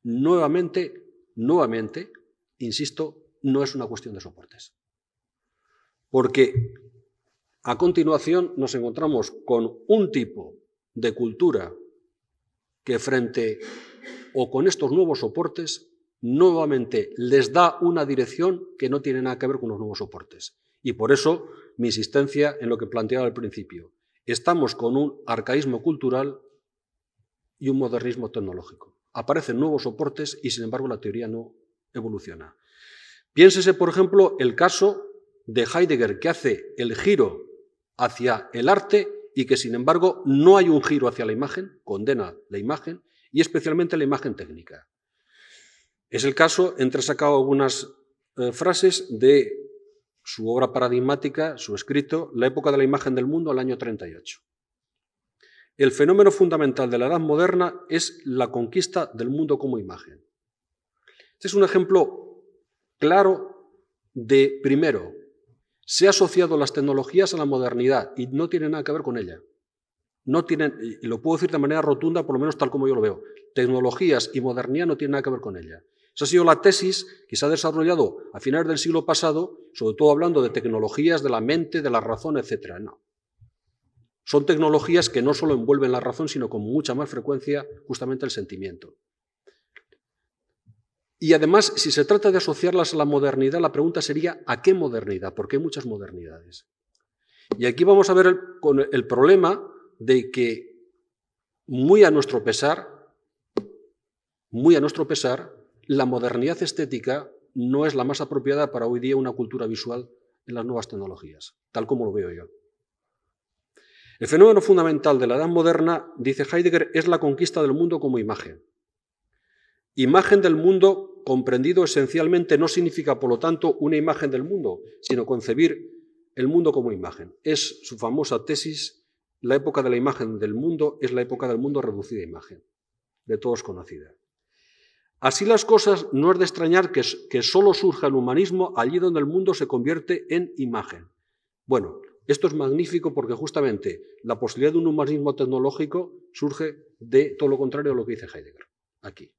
Nuevamente, nuevamente, insisto, no es una cuestión de soportes. Porque a continuación nos encontramos con un tipo de cultura que frente o con estos nuevos soportes nuevamente les da una dirección que no tiene nada que ver con los nuevos soportes. Y por eso mi insistencia en lo que planteaba al principio. Estamos con un arcaísmo cultural y un modernismo tecnológico. Aparecen nuevos soportes y sin embargo la teoría no evoluciona. Piénsese, por ejemplo, el caso de Heidegger que hace el giro hacia el arte y que sin embargo no hay un giro hacia la imagen, condena la imagen y especialmente la imagen técnica. Es el caso, entre sacado algunas eh, frases de su obra paradigmática, su escrito, La época de la imagen del mundo, al año 38. El fenómeno fundamental de la edad moderna es la conquista del mundo como imagen. Este es un ejemplo claro de, primero, se han asociado las tecnologías a la modernidad y no tienen nada que ver con ella. No tienen, y lo puedo decir de manera rotunda, por lo menos tal como yo lo veo, tecnologías y modernidad no tienen nada que ver con ella. Esa ha sido la tesis que se ha desarrollado a finales del siglo pasado, sobre todo hablando de tecnologías de la mente, de la razón, etc. Son tecnologías que no solo envuelven la razón, sino con mucha más frecuencia justamente el sentimiento. Y además, si se trata de asociarlas a la modernidad, la pregunta sería ¿a qué modernidad? Porque hay muchas modernidades. Y aquí vamos a ver con el problema de que, muy a nuestro pesar, muy a nuestro pesar, la modernidad estética no es la más apropiada para hoy día una cultura visual en las nuevas tecnologías, tal como lo veo yo. El fenómeno fundamental de la edad moderna, dice Heidegger, es la conquista del mundo como imagen. Imagen del mundo comprendido esencialmente no significa, por lo tanto, una imagen del mundo, sino concebir el mundo como imagen. Es su famosa tesis, la época de la imagen del mundo es la época del mundo reducida a imagen, de todos conocida. Así las cosas, no es de extrañar que, que solo surja el humanismo allí donde el mundo se convierte en imagen. Bueno, esto es magnífico porque justamente la posibilidad de un humanismo tecnológico surge de todo lo contrario a lo que dice Heidegger aquí.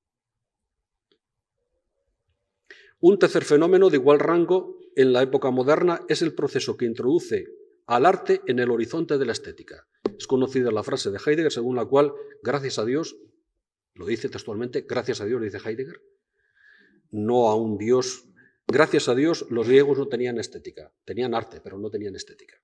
Un tercer fenómeno de igual rango en la época moderna es el proceso que introduce al arte en el horizonte de la estética. Es conocida la frase de Heidegger según la cual, gracias a Dios, lo dice textualmente, gracias a Dios, dice Heidegger, no a un Dios. Gracias a Dios, los griegos no tenían estética, tenían arte, pero no tenían estética.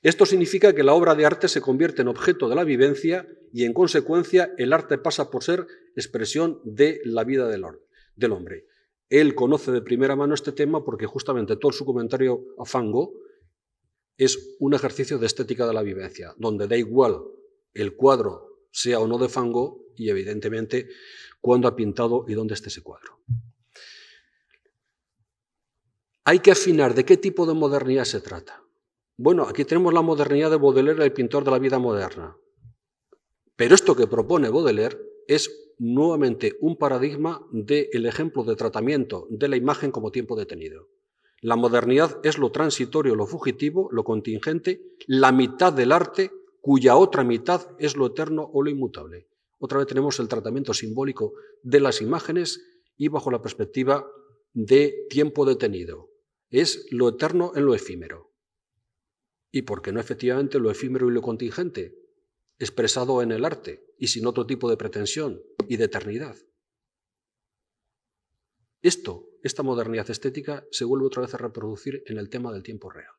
Esto significa que la obra de arte se convierte en objeto de la vivencia y, en consecuencia, el arte pasa por ser expresión de la vida del hombre. Él conoce de primera mano este tema porque justamente todo su comentario a Fango es un ejercicio de estética de la vivencia, donde da igual el cuadro sea o no de fango y evidentemente cuándo ha pintado y dónde está ese cuadro. Hay que afinar de qué tipo de modernidad se trata. Bueno, aquí tenemos la modernidad de Baudelaire, el pintor de la vida moderna. Pero esto que propone Baudelaire es nuevamente un paradigma del ejemplo de tratamiento de la imagen como tiempo detenido. La modernidad es lo transitorio, lo fugitivo, lo contingente, la mitad del arte cuya otra mitad es lo eterno o lo inmutable. Otra vez tenemos el tratamiento simbólico de las imágenes y bajo la perspectiva de tiempo detenido. Es lo eterno en lo efímero. ¿Y por qué no efectivamente lo efímero y lo contingente? Expresado en el arte y sin otro tipo de pretensión y de eternidad. Esto, esta modernidad estética, se vuelve otra vez a reproducir en el tema del tiempo real.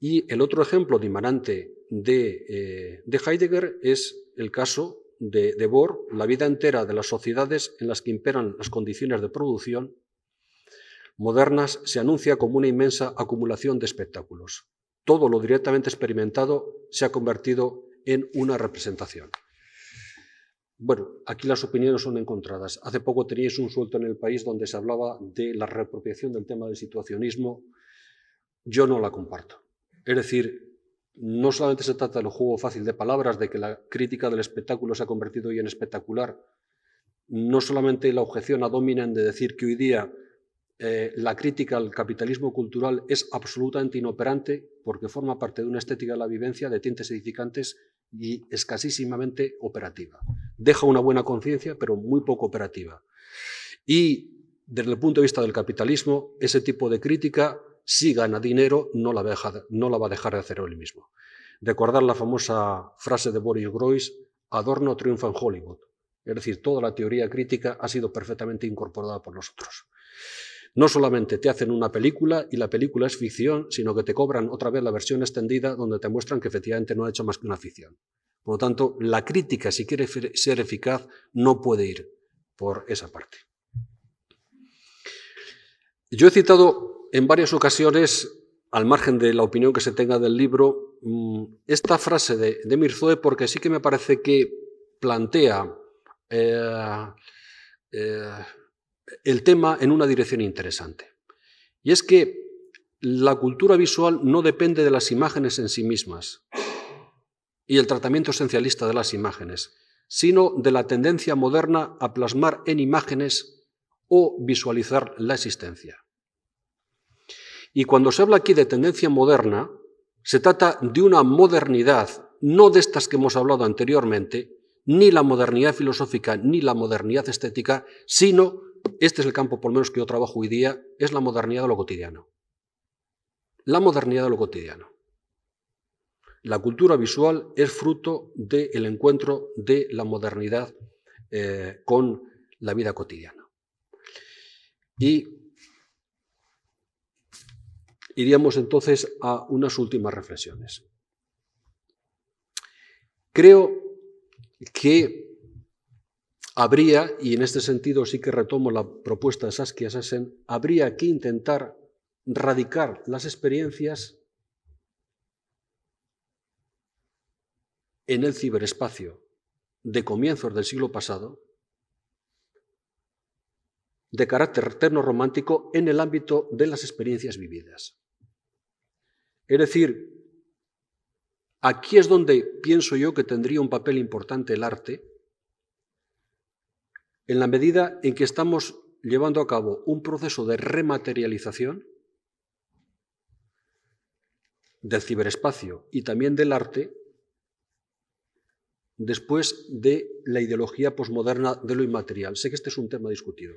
Y el otro ejemplo dimanante eh, de, Heidegger es el caso de, de Bohr, la vida entera de las sociedades en las que imperan las condiciones de producción modernas se anuncia como una inmensa acumulación de espectáculos. Todo lo directamente experimentado se ha convertido en una representación. Bueno, aquí las opiniones son encontradas. Hace poco teníais un suelto en el país donde se hablaba de la reapropiación del tema del situacionismo. Yo no la comparto. Es decir, no solamente se trata del juego fácil de palabras, de que la crítica del espectáculo se ha convertido hoy en espectacular, no solamente la objeción a Dominen de decir que hoy día eh, la crítica al capitalismo cultural es absolutamente inoperante porque forma parte de una estética de la vivencia de tintes edificantes y escasísimamente operativa. Deja una buena conciencia, pero muy poco operativa. Y desde el punto de vista del capitalismo, ese tipo de crítica si gana dinero, no la, no la va a dejar de hacer él mismo. Recordar la famosa frase de Boris Groys, Adorno triunfa en Hollywood. Es decir, toda la teoría crítica ha sido perfectamente incorporada por nosotros. No solamente te hacen una película y la película es ficción, sino que te cobran otra vez la versión extendida donde te muestran que efectivamente no ha hecho más que una ficción. Por lo tanto, la crítica, si quiere ser eficaz, no puede ir por esa parte. Yo he citado en varias ocasiones, al margen de la opinión que se tenga del libro, mm, esta frase de, de Mirzoe, porque sí que me parece que plantea eh, eh, el tema en una dirección interesante. Y es que la cultura visual no depende de las imágenes en sí mismas y el tratamiento esencialista de las imágenes, sino de la tendencia moderna a plasmar en imágenes o visualizar la existencia. Y cuando se habla aquí de tendencia moderna, se trata de una modernidad, no de estas que hemos hablado anteriormente, ni la modernidad filosófica, ni la modernidad estética, sino, este es el campo por lo menos que yo trabajo hoy día, es la modernidad de lo cotidiano. La modernidad de lo cotidiano. La cultura visual es fruto del encuentro de la modernidad eh, con la vida cotidiana. Y iríamos entonces a unas últimas reflexiones. Creo que habría, y en este sentido sí que retomo la propuesta de Saskia Sassen, habría que intentar radicar las experiencias en el ciberespacio de comienzos del siglo pasado, de carácter terno romántico en el ámbito de las experiencias vividas. Es decir, aquí es donde pienso yo que tendría un papel importante el arte, en la medida en que estamos llevando a cabo un proceso de rematerialización del ciberespacio y también del arte después de la ideología posmoderna de lo inmaterial. Sé que este es un tema discutido.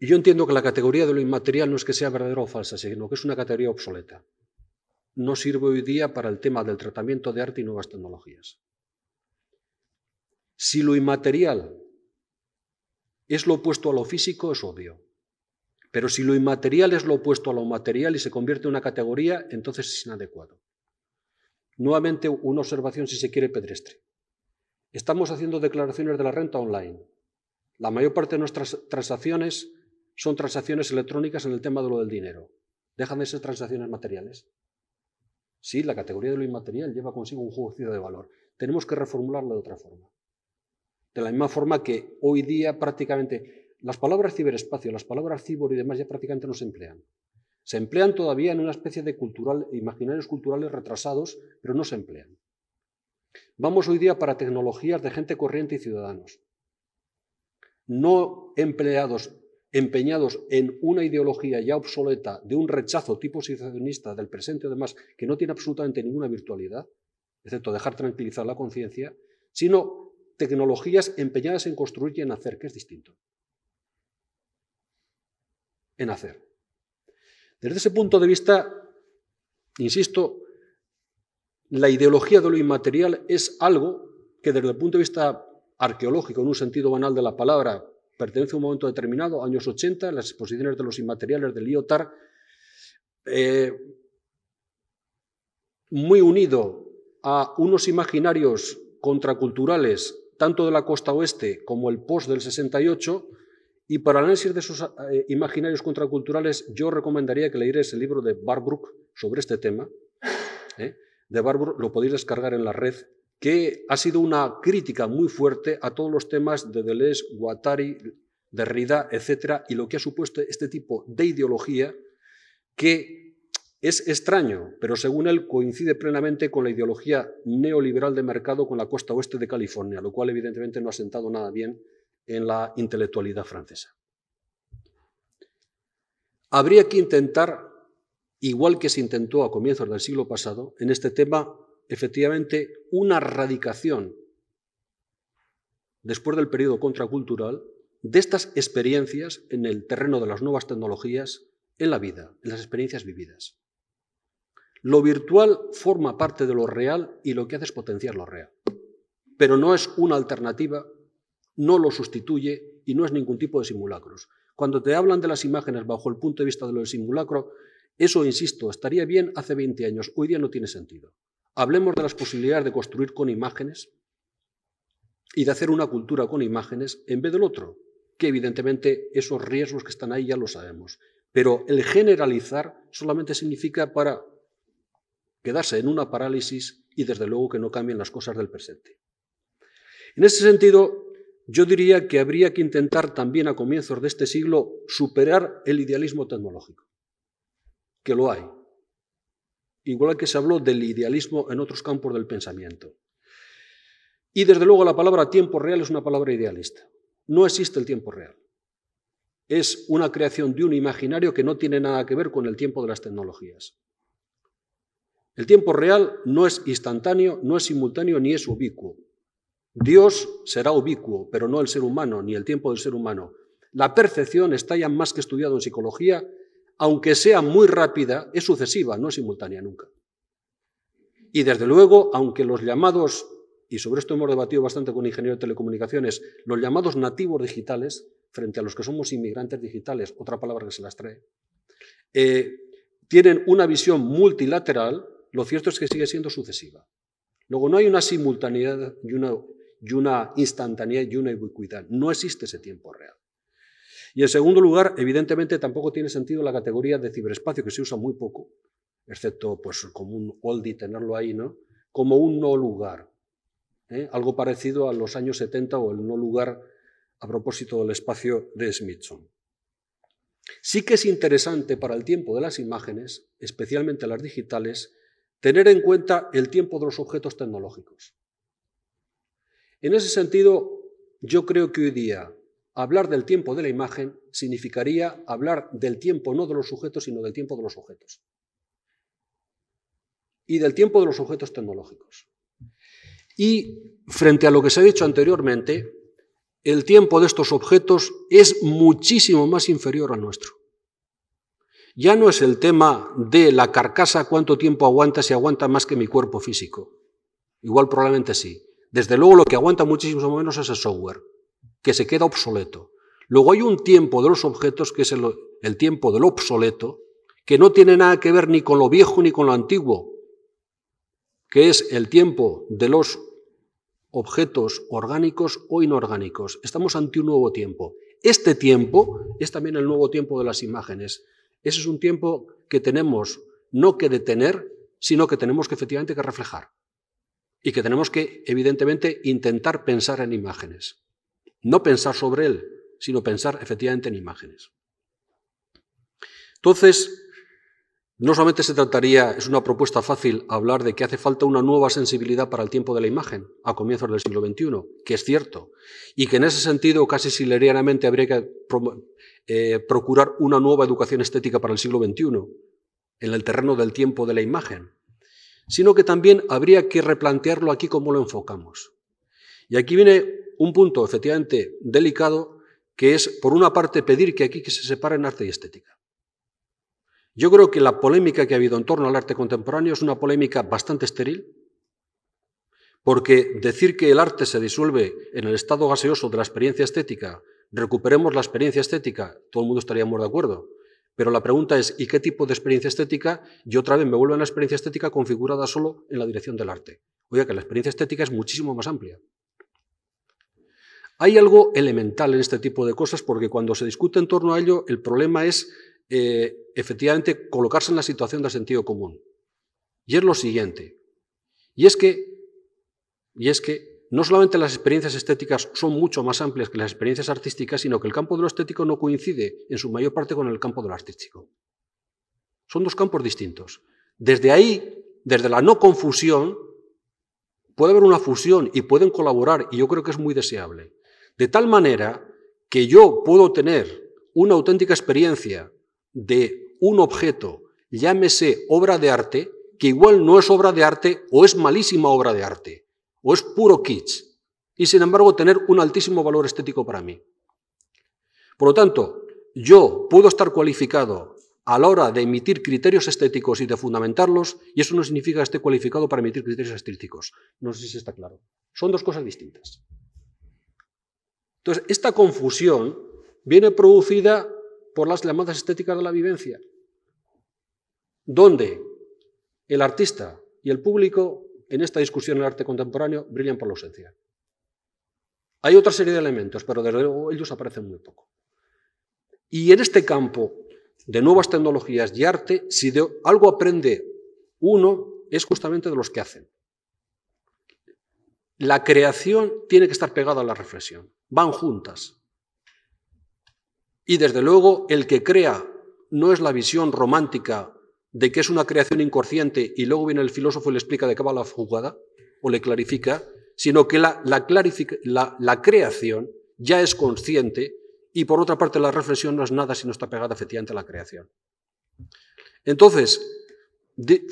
Y yo entiendo que la categoría de lo inmaterial no es que sea verdadera o falsa, sino que es una categoría obsoleta. No sirve hoy día para el tema del tratamiento de arte y nuevas tecnologías. Si lo inmaterial es lo opuesto a lo físico, es obvio. Pero si lo inmaterial es lo opuesto a lo material y se convierte en una categoría, entonces es inadecuado. Nuevamente, una observación, si se quiere, pedestre. Estamos haciendo declaraciones de la renta online. La mayor parte de nuestras transacciones son transacciones electrónicas en el tema de lo del dinero. Dejan de ser transacciones materiales. Sí, la categoría de lo inmaterial lleva consigo un juego de valor. Tenemos que reformularla de otra forma. De la misma forma que hoy día prácticamente las palabras ciberespacio, las palabras cibor y demás ya prácticamente no se emplean. Se emplean todavía en una especie de cultural, imaginarios culturales retrasados, pero no se emplean. Vamos hoy día para tecnologías de gente corriente y ciudadanos, no empleados empeñados en una ideología ya obsoleta de un rechazo tipo situacionista del presente demás, que no tiene absolutamente ninguna virtualidad, excepto dejar tranquilizar la conciencia, sino tecnologías empeñadas en construir y en hacer, que es distinto. En hacer. Desde ese punto de vista, insisto, la ideología de lo inmaterial es algo que desde el punto de vista arqueológico, en un sentido banal de la palabra, pertenece a un momento determinado, años 80, las exposiciones de los inmateriales del IOTAR, eh, muy unido a unos imaginarios contraculturales, tanto de la costa oeste como el post del 68, y para el análisis de esos eh, imaginarios contraculturales, yo recomendaría que leyeres el libro de Barbrook sobre este tema. Eh, de Barbrook lo podéis descargar en la red, que ha sido una crítica muy fuerte a todos los temas de Deleuze, Guattari, Derrida, etc., y lo que ha supuesto este tipo de ideología que es extraño, pero según él coincide plenamente con la ideología neoliberal de mercado con la costa oeste de California, lo cual evidentemente no ha sentado nada bien en la intelectualidad francesa. Habría que intentar, igual que se intentó a comienzos del siglo pasado, en este tema efectivamente una radicación, después del periodo contracultural de estas experiencias en el terreno de las nuevas tecnologías en la vida, en las experiencias vividas. Lo virtual forma parte de lo real y lo que hace es potenciar lo real, pero no es una alternativa, no lo sustituye y no es ningún tipo de simulacros. Cuando te hablan de las imágenes bajo el punto de vista de lo del simulacro, eso, insisto, estaría bien hace 20 años, hoy día no tiene sentido. Hablemos de las posibilidades de construir con imágenes y de hacer una cultura con imágenes en vez del otro, que evidentemente esos riesgos que están ahí ya lo sabemos. Pero el generalizar solamente significa para quedarse en una parálisis y desde luego que no cambien las cosas del presente. En ese sentido, yo diría que habría que intentar también a comienzos de este siglo superar el idealismo tecnológico, que lo hay, igual que se habló del idealismo en otros campos del pensamiento. Y desde luego la palabra tiempo real es una palabra idealista. No existe el tiempo real. Es una creación de un imaginario que no tiene nada que ver con el tiempo de las tecnologías. El tiempo real no es instantáneo, no es simultáneo ni es ubicuo. Dios será ubicuo, pero no el ser humano, ni el tiempo del ser humano. La percepción está ya más que estudiado en psicología aunque sea muy rápida, es sucesiva, no es simultánea nunca. Y desde luego, aunque los llamados, y sobre esto hemos debatido bastante con ingenieros de telecomunicaciones, los llamados nativos digitales, frente a los que somos inmigrantes digitales, otra palabra que se las trae, eh, tienen una visión multilateral, lo cierto es que sigue siendo sucesiva. Luego, no hay una simultaneidad y una, y una instantaneidad y una ubicuidad. No existe ese tiempo real. Y en segundo lugar, evidentemente tampoco tiene sentido la categoría de ciberespacio, que se usa muy poco, excepto pues como un oldie tenerlo ahí, ¿no? Como un no lugar, ¿eh? algo parecido a los años 70 o el no lugar a propósito del espacio de Smithson. Sí que es interesante para el tiempo de las imágenes, especialmente las digitales, tener en cuenta el tiempo de los objetos tecnológicos. En ese sentido, yo creo que hoy día Hablar del tiempo de la imagen significaría hablar del tiempo no de los sujetos, sino del tiempo de los objetos. Y del tiempo de los objetos tecnológicos. Y frente a lo que se ha dicho anteriormente, el tiempo de estos objetos es muchísimo más inferior al nuestro. Ya no es el tema de la carcasa cuánto tiempo aguanta si aguanta más que mi cuerpo físico. Igual probablemente sí. Desde luego lo que aguanta muchísimo menos es el software que se queda obsoleto. Luego hay un tiempo de los objetos, que es el, tiempo del obsoleto, que no tiene nada que ver ni con lo viejo ni con lo antiguo, que es el tiempo de los objetos orgánicos o inorgánicos. Estamos ante un nuevo tiempo. Este tiempo es también el nuevo tiempo de las imágenes. Ese es un tiempo que tenemos no que detener, sino que tenemos que efectivamente que reflejar. Y que tenemos que, evidentemente, intentar pensar en imágenes. No pensar sobre él, sino pensar efectivamente en imágenes. Entonces, no solamente se trataría, es una propuesta fácil hablar de que hace falta una nueva sensibilidad para el tiempo de la imagen a comienzos del siglo XXI, que es cierto, y que en ese sentido casi silerianamente habría que eh, procurar una nueva educación estética para el siglo XXI, en el terreno del tiempo de la imagen, sino que también habría que replantearlo aquí como lo enfocamos. Y aquí viene un punto efectivamente delicado, que es, por una parte, pedir que aquí que se separen arte y estética. Yo creo que la polémica que ha habido en torno al arte contemporáneo es una polémica bastante estéril, porque decir que el arte se disuelve en el estado gaseoso de la experiencia estética, recuperemos la experiencia estética, todo el mundo estaríamos de acuerdo. Pero la pregunta es, ¿y qué tipo de experiencia estética? Y otra vez me vuelvo a la experiencia estética configurada solo en la dirección del arte. Oiga, que la experiencia estética es muchísimo más amplia. Hay algo elemental en este tipo de cosas porque cuando se discute en torno a ello, el problema es eh, efectivamente colocarse en la situación de sentido común. Y es lo siguiente. Y es que, y es que no solamente las experiencias estéticas son mucho más amplias que las experiencias artísticas, sino que el campo de lo estético no coincide en su mayor parte con el campo de lo artístico. Son dos campos distintos. Desde ahí, desde la no confusión, puede haber una fusión y pueden colaborar y yo creo que es muy deseable. De tal manera que yo puedo tener una auténtica experiencia de un objeto, llámese obra de arte, que igual no es obra de arte o es malísima obra de arte, o es puro kitsch, y sin embargo tener un altísimo valor estético para mí. Por lo tanto, yo puedo estar cualificado a la hora de emitir criterios estéticos y de fundamentarlos, y eso no significa que esté cualificado para emitir criterios estéticos. No sé si está claro. Son dos cosas distintas. Entonces, esta confusión viene producida por las llamadas estéticas de la vivencia, donde el artista y el público en esta discusión del arte contemporáneo brillan por la ausencia. Hay otra serie de elementos, pero desde luego ellos aparecen muy poco. Y en este campo de nuevas tecnologías y arte, si algo aprende uno, es justamente de los que hacen. La creación tiene que estar pegada a la reflexión. Van juntas. Y desde luego el que crea no es la visión romántica de que es una creación inconsciente y luego viene el filósofo y le explica de qué va la jugada o le clarifica, sino que la, creación ya es consciente y por otra parte la reflexión no es nada si no está pegada efectivamente a la creación. Entonces,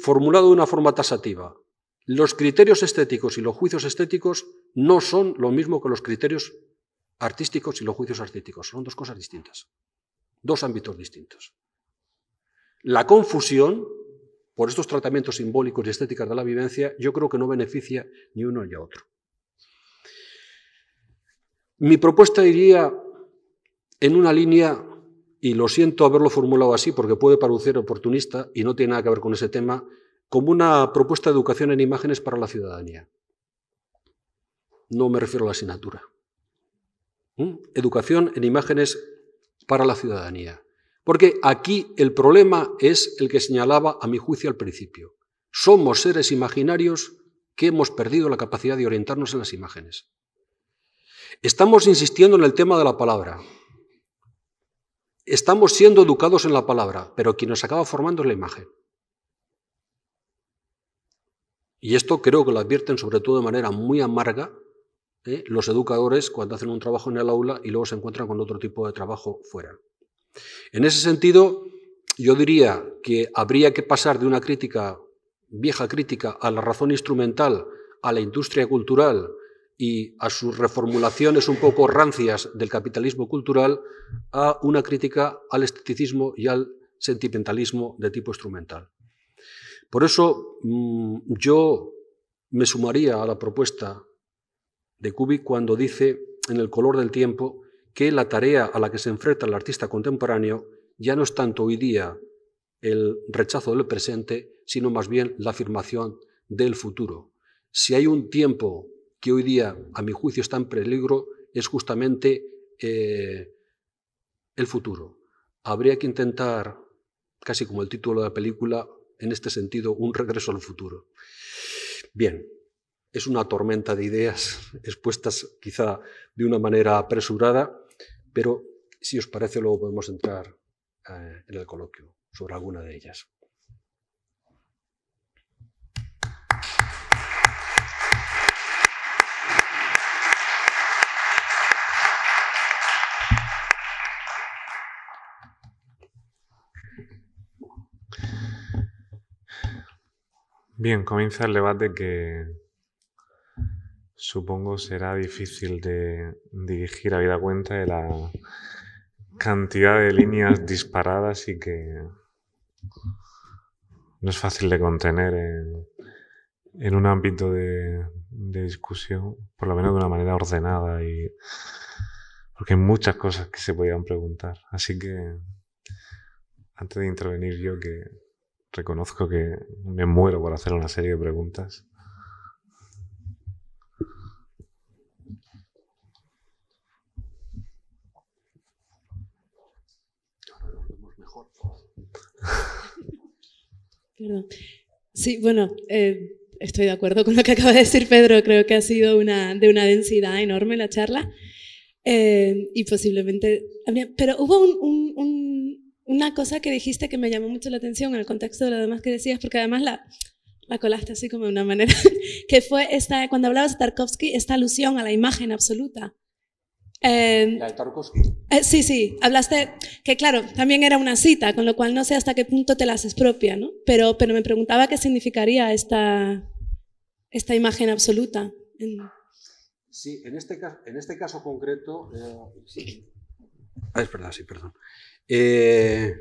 formulado de una forma tasativa, los criterios estéticos y los juicios estéticos no son lo mismo que los criterios artísticos y los juicios artísticos. Son dos cosas distintas, dos ámbitos distintos. La confusión por estos tratamientos simbólicos y estéticas de la vivencia yo creo que no beneficia ni uno ni a otro. Mi propuesta iría en una línea, y lo siento haberlo formulado así porque puede parecer oportunista y no tiene nada que ver con ese tema, como una propuesta de educación en imágenes para la ciudadanía. No me refiero a la asignatura. ¿Mm? Educación en imágenes para la ciudadanía. Porque aquí el problema es el que señalaba a mi juicio al principio. Somos seres imaginarios que hemos perdido la capacidad de orientarnos en las imágenes. Estamos insistiendo en el tema de la palabra. Estamos siendo educados en la palabra, pero quien nos acaba formando es la imagen. Y esto creo que lo advierten sobre todo de manera muy amarga ¿eh? los educadores cuando hacen un trabajo en el aula y luego se encuentran con otro tipo de trabajo fuera. En ese sentido, yo diría que habría que pasar de una crítica, vieja crítica, a la razón instrumental, a la industria cultural y a sus reformulaciones un poco rancias del capitalismo cultural, a una crítica al esteticismo y al sentimentalismo de tipo instrumental. Por eso mm, yo me sumaría a la propuesta de Kubi cuando dice en El color del tiempo que la tarea a la que se enfrenta el artista contemporáneo ya no es tanto hoy día el rechazo del presente, sino más bien la afirmación del futuro. Si hay un tiempo que hoy día, a mi juicio, está en peligro, es justamente eh, el futuro. Habría que intentar, casi como el título de la película, en este sentido un regreso al futuro. Bien, es una tormenta de ideas expuestas quizá de una manera apresurada, pero si os parece luego podemos entrar eh, en el coloquio sobre alguna de ellas. Bien, comienza el debate que supongo será difícil de dirigir a vida cuenta de la cantidad de líneas disparadas y que no es fácil de contener en, un ámbito de, discusión, por lo menos de una manera ordenada y porque hay muchas cosas que se podían preguntar. Así que antes de intervenir yo que reconozco que me muero por hacer una serie de preguntas. mejor. Sí, bueno, eh, estoy de acuerdo con lo que acaba de decir Pedro. Creo que ha sido una, de una densidad enorme la charla. Eh, y posiblemente. Pero hubo un una cosa que dijiste que me llamó mucho la atención en el contexto de lo demás que decías, porque además la, la colaste así como de una manera, que fue esta, cuando hablabas de Tarkovsky, esta alusión a la imagen absoluta. Em, la Tarkovsky. Eh, sí, sí, hablaste que claro, también era una cita, con lo cual no sé hasta qué punto te la haces propia, ¿no? Pero, pero me preguntaba qué significaría esta, esta imagen absoluta. Sí, en este, caso, en este caso concreto... Eh, sí. Ah, es verdad, sí, perdón. Eh,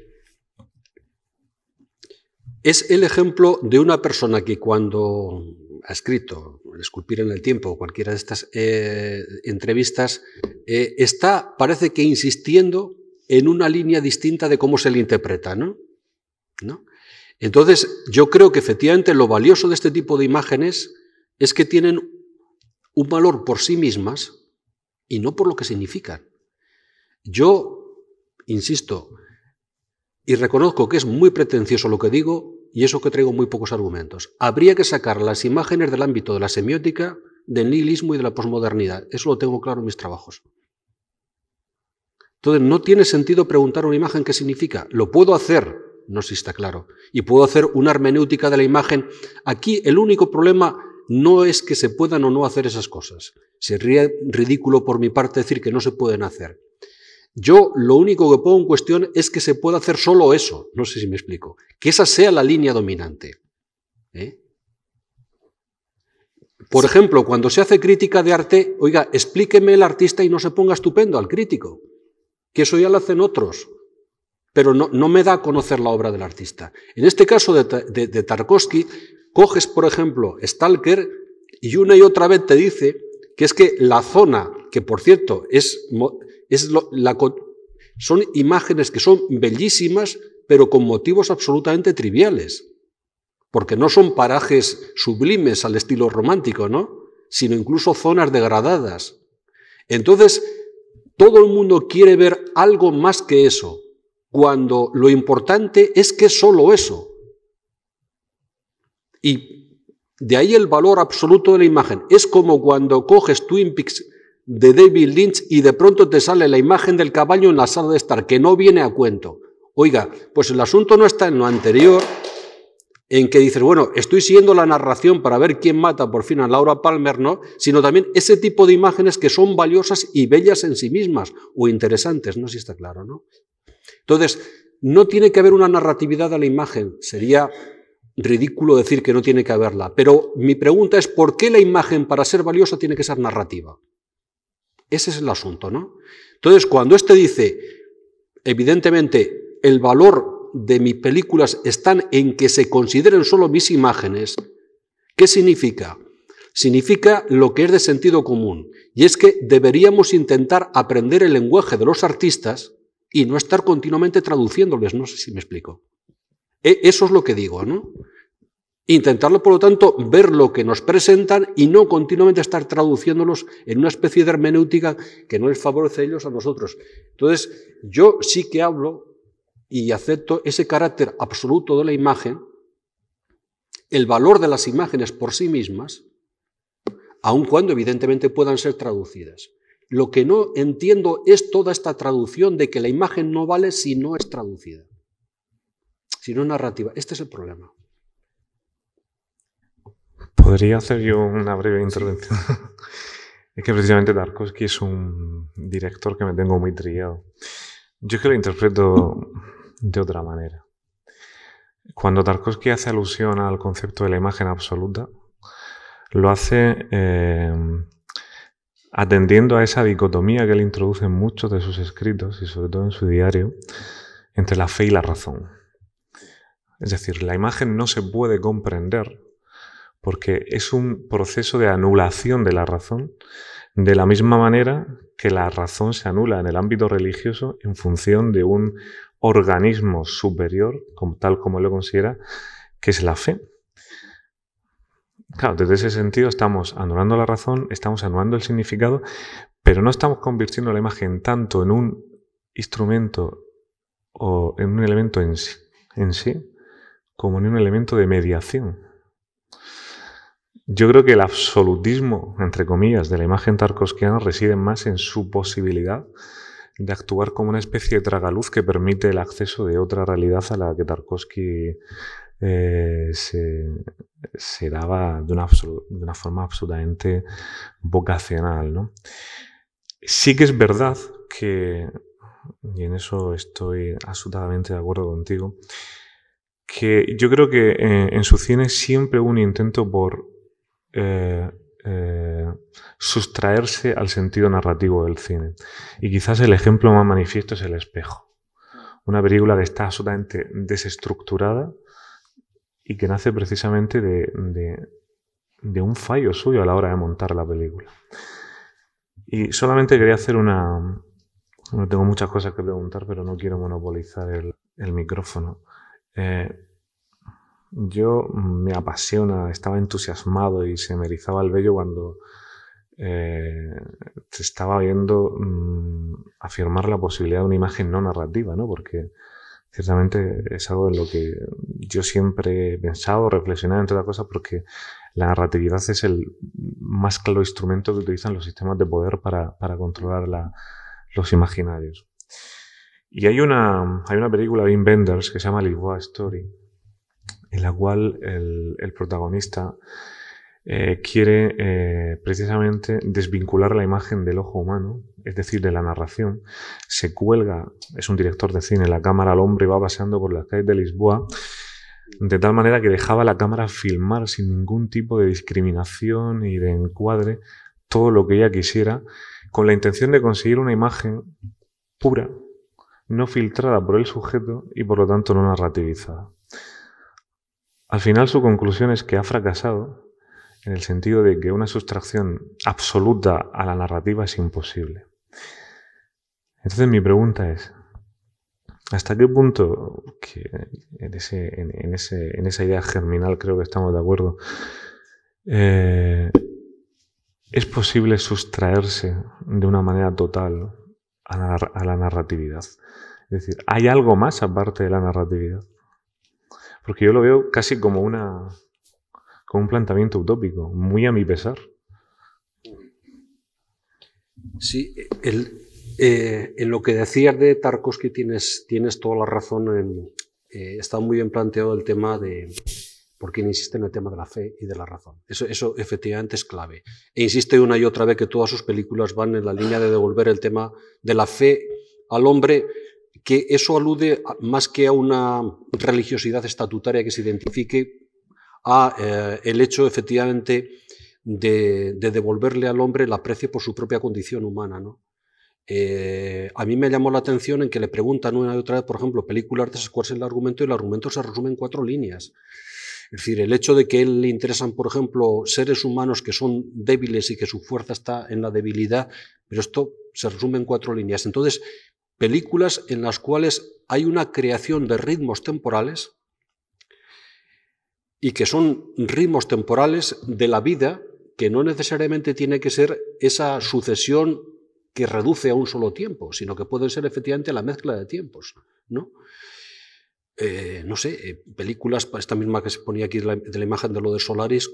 es el ejemplo de una persona que cuando ha escrito Esculpir en el tiempo o cualquiera de estas eh, entrevistas, eh, está, parece que insistiendo en una línea distinta de cómo se le interpreta, ¿no? Entonces, yo creo que efectivamente lo valioso de este tipo de imágenes es que tienen un valor por sí mismas y no por lo que significan. Yo insisto, y reconozco que es muy pretencioso lo que digo y eso que traigo muy pocos argumentos. Habría que sacar las imágenes del ámbito de la semiótica, del nihilismo y de la posmodernidad. Eso lo tengo claro en mis trabajos. Entonces, no tiene sentido preguntar una imagen qué significa. Lo puedo hacer, no si está claro. Y puedo hacer una hermenéutica de la imagen. Aquí el único problema no es que se puedan o no hacer esas cosas. Sería ridículo por mi parte decir que no se pueden hacer. Yo lo único que pongo en cuestión es que se pueda hacer solo eso. No sé si me explico. Que esa sea la línea dominante. ¿eh? Por ejemplo, cuando se hace crítica de arte, oiga, explíqueme el artista y no se ponga estupendo al crítico, que eso ya lo hacen otros, pero no, me da a conocer la obra del artista. En este caso de, de, Tarkovsky, coges, por ejemplo, Stalker y una y otra vez te dice que es que la zona, que por cierto es son imágenes que son bellísimas, pero con motivos absolutamente triviales, porque no son parajes sublimes al estilo romántico, ¿no? sino incluso zonas degradadas. Entonces, todo el mundo quiere ver algo más que eso, cuando lo importante es que es solo eso. Y de ahí el valor absoluto de la imagen. Es como cuando coges Twin Peaks de David Lynch y de pronto te sale la imagen del caballo en la sala de estar, que no viene a cuento. Oiga, pues el asunto no está en lo anterior, en que dices, bueno, estoy siguiendo la narración para ver quién mata por fin a Laura Palmer, ¿no? Sino también ese tipo de imágenes que son valiosas y bellas en sí mismas, o interesantes, no sé si está claro, ¿no? Entonces, no tiene que haber una narratividad a la imagen, sería ridículo decir que no tiene que haberla, pero mi pregunta es, ¿por qué la imagen para ser valiosa tiene que ser narrativa? Ese es el asunto, ¿no? Entonces, cuando éste dice, evidentemente, el valor de mis películas están en que se consideren solo mis imágenes, ¿qué significa? Significa lo que es de sentido común, y es que deberíamos intentar aprender el lenguaje de los artistas y no estar continuamente traduciéndoles, no sé si me explico. E, eso es lo que digo, ¿no? Intentarlo, por lo tanto, ver lo que nos presentan y no continuamente estar traduciéndolos en una especie de hermenéutica que no les favorece a ellos a nosotros. Entonces, yo sí que hablo y acepto ese carácter absoluto de la imagen, el valor de las imágenes por sí mismas, aun cuando evidentemente puedan ser traducidas. Lo que no entiendo es toda esta traducción de que la imagen no vale si no es traducida, si no es narrativa. Este es el problema. Podría hacer yo una breve intervención. es que precisamente Tarkovsky es un director que me tengo muy trillado. Yo es que lo interpreto de otra manera. Cuando Tarkovsky hace alusión al concepto de la imagen absoluta, lo hace eh, atendiendo a esa dicotomía que él introduce en muchos de sus escritos y sobre todo en su diario entre la fe y la razón. Es decir, la imagen no se puede comprender porque es un proceso de anulación de la razón, de la misma manera que la razón se anula en el ámbito religioso en función de un organismo superior, como, tal como lo considera, que es la fe. Claro, desde ese sentido estamos anulando la razón, estamos anulando el significado, pero no estamos convirtiendo la imagen tanto en un instrumento o en un elemento en sí como en un elemento de mediación, yo creo que el absolutismo, entre comillas, de la imagen tarkovskiana reside más en su posibilidad de actuar como una especie de tragaluz que permite el acceso de otra realidad a la que Tarkovsky eh, se, daba de una, forma absolutamente vocacional. ¿no? Sí que es verdad que, y en eso estoy absolutamente de acuerdo contigo, que yo creo que eh, en su cine siempre hubo un intento por eh, sustraerse al sentido narrativo del cine. Y quizás el ejemplo más manifiesto es El espejo. Una película que está absolutamente desestructurada y que nace precisamente de, un fallo suyo a la hora de montar la película. Y solamente quería hacer una... Tengo muchas cosas que preguntar, pero no quiero monopolizar el, micrófono. Eh, yo me apasiona, estaba entusiasmado y se me erizaba el vello cuando eh, se estaba viendo mm, afirmar la posibilidad de una imagen no narrativa, ¿no? Porque ciertamente es algo en lo que yo siempre he pensado, reflexionado, entre otras cosa, porque la narratividad es el más claro instrumento que utilizan los sistemas de poder para, controlar los imaginarios. Y hay una, hay una película de Inventors que se llama Lisboa Story, en la cual el, protagonista eh, quiere eh, precisamente desvincular la imagen del ojo humano, es decir, de la narración. Se cuelga, es un director de cine, la cámara al hombre va paseando por las calles de Lisboa, de tal manera que dejaba la cámara filmar sin ningún tipo de discriminación y de encuadre todo lo que ella quisiera, con la intención de conseguir una imagen pura, no filtrada por el sujeto y por lo tanto no narrativizada. Al final su conclusión es que ha fracasado en el sentido de que una sustracción absoluta a la narrativa es imposible. Entonces mi pregunta es, ¿hasta qué punto, en, esa idea germinal creo que estamos de acuerdo, eh, es posible sustraerse de una manera total a la narratividad? Es decir, ¿hay algo más aparte de la narratividad? Porque yo lo veo casi como, una, como un planteamiento utópico, muy a mi pesar. Sí, eh, en lo que decías de Tarkovsky tienes, tienes toda la razón. Eh, está muy bien planteado el tema de por qué insiste en el tema de la fe y de la razón. Eso, eso efectivamente es clave. E insiste una y otra vez que todas sus películas van en la línea de devolver el tema de la fe al hombre que eso alude más que a una religiosidad estatutaria que se identifique a eh, el hecho efectivamente de, devolverle al hombre la aprecio por su propia condición humana. ¿no? Eh, a mí me llamó la atención en que le preguntan una y otra vez, por ejemplo, película artes, cuál es el argumento, y el argumento se resume en cuatro líneas. Es decir, el hecho de que él le interesan, por ejemplo, seres humanos que son débiles y que su fuerza está en la debilidad, pero esto se resume en cuatro líneas. Entonces, películas en las cuales hay una creación de ritmos temporales y que son ritmos temporales de la vida que no necesariamente tiene que ser esa sucesión que reduce a un solo tiempo, sino que pueden ser efectivamente la mezcla de tiempos, ¿no? Eh, no sé, eh, películas, esta misma que se ponía aquí la, de la imagen de lo de Solaris,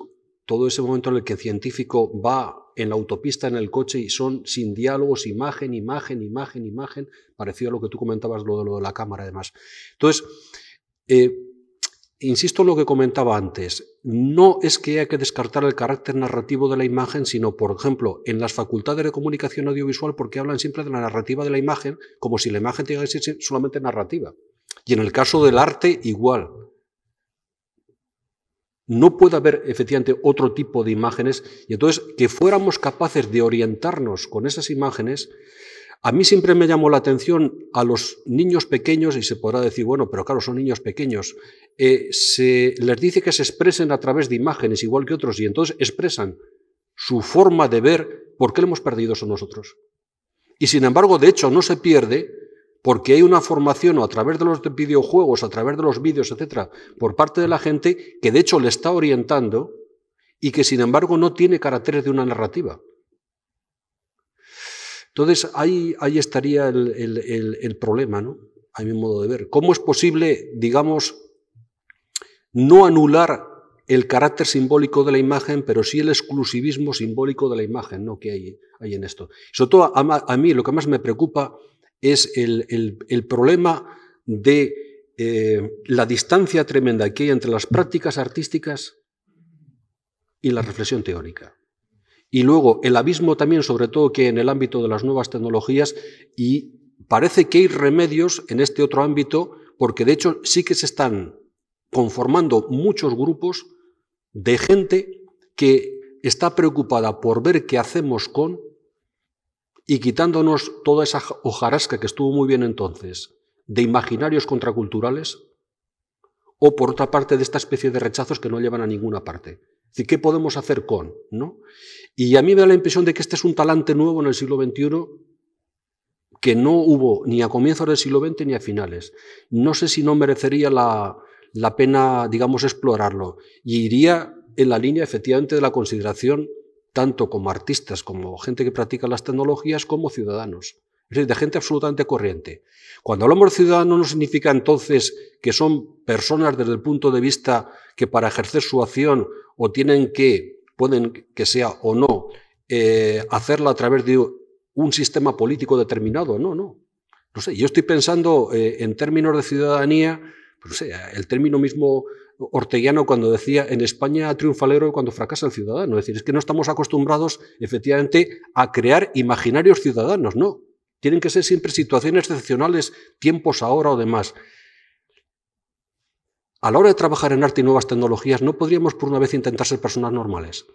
todo ese momento en el que el científico va en la autopista, en el coche, y son sin diálogos, imagen, imagen, imagen, imagen, parecido a lo que tú comentabas, lo de, lo de la cámara, además. Entonces, eh, insisto en lo que comentaba antes, no es que haya que descartar el carácter narrativo de la imagen, sino, por ejemplo, en las facultades de comunicación audiovisual, porque hablan siempre de la narrativa de la imagen, como si la imagen tuviera que ser solamente narrativa. Y en el caso del arte, igual no puede haber efectivamente otro tipo de imágenes. Y entonces, que fuéramos capaces de orientarnos con esas imágenes, a mí siempre me llamó la atención a los niños pequeños, y se podrá decir, bueno, pero claro, son niños pequeños, eh, se les dice que se expresen a través de imágenes, igual que otros, y entonces expresan su forma de ver por qué lo hemos perdido eso nosotros. Y sin embargo, de hecho, no se pierde porque hay una formación o a través de los videojuegos, a través de los vídeos, etcétera, por parte de la gente que de hecho le está orientando y que sin embargo no tiene caracteres de una narrativa. Entonces ahí, estaría el, problema, ¿no? A mi modo de ver. ¿Cómo es posible, digamos, no anular el carácter simbólico de la imagen, pero sí el exclusivismo simbólico de la imagen ¿no? que hay, en esto. Sobre todo a, mí lo que más me preocupa es el, problema de eh, la distancia tremenda que hay entre las prácticas artísticas y la reflexión teórica. Y luego el abismo también, sobre todo que en el ámbito de las nuevas tecnologías, y parece que hay remedios en este otro ámbito, porque de hecho sí que se están conformando muchos grupos de gente que está preocupada por ver qué hacemos con y quitándonos toda esa hojarasca que estuvo muy bien entonces de imaginarios contraculturales, o por otra parte de esta especie de rechazos que no llevan a ninguna parte. Es ¿qué podemos hacer con? ¿no? Y a mí me da la impresión de que este es un talante nuevo en el siglo XXI que no hubo ni a comienzos del siglo XX ni a finales. No sé si no merecería la, la pena, digamos, explorarlo. Y iría en la línea, efectivamente, de la consideración tanto como artistas, como gente que practica las tecnologías, como ciudadanos. Es decir, de gente absolutamente corriente. Cuando hablamos de ciudadano no significa entonces que son personas desde el punto de vista que para ejercer su acción o tienen que, pueden que sea o no, eh, hacerla a través de un sistema político determinado. No, no. No sé, yo estoy pensando eh, en términos de ciudadanía, pero, pues no sé, el término mismo Orteguiano cuando decía en España triunfa el héroe cuando fracasa el ciudadano. Es decir, es que no estamos acostumbrados efectivamente a crear imaginarios ciudadanos, no. Tienen que ser siempre situaciones excepcionales, tiempos ahora o demás. A la hora de trabajar en arte y nuevas tecnologías, ¿no podríamos por una vez intentar ser personas normales?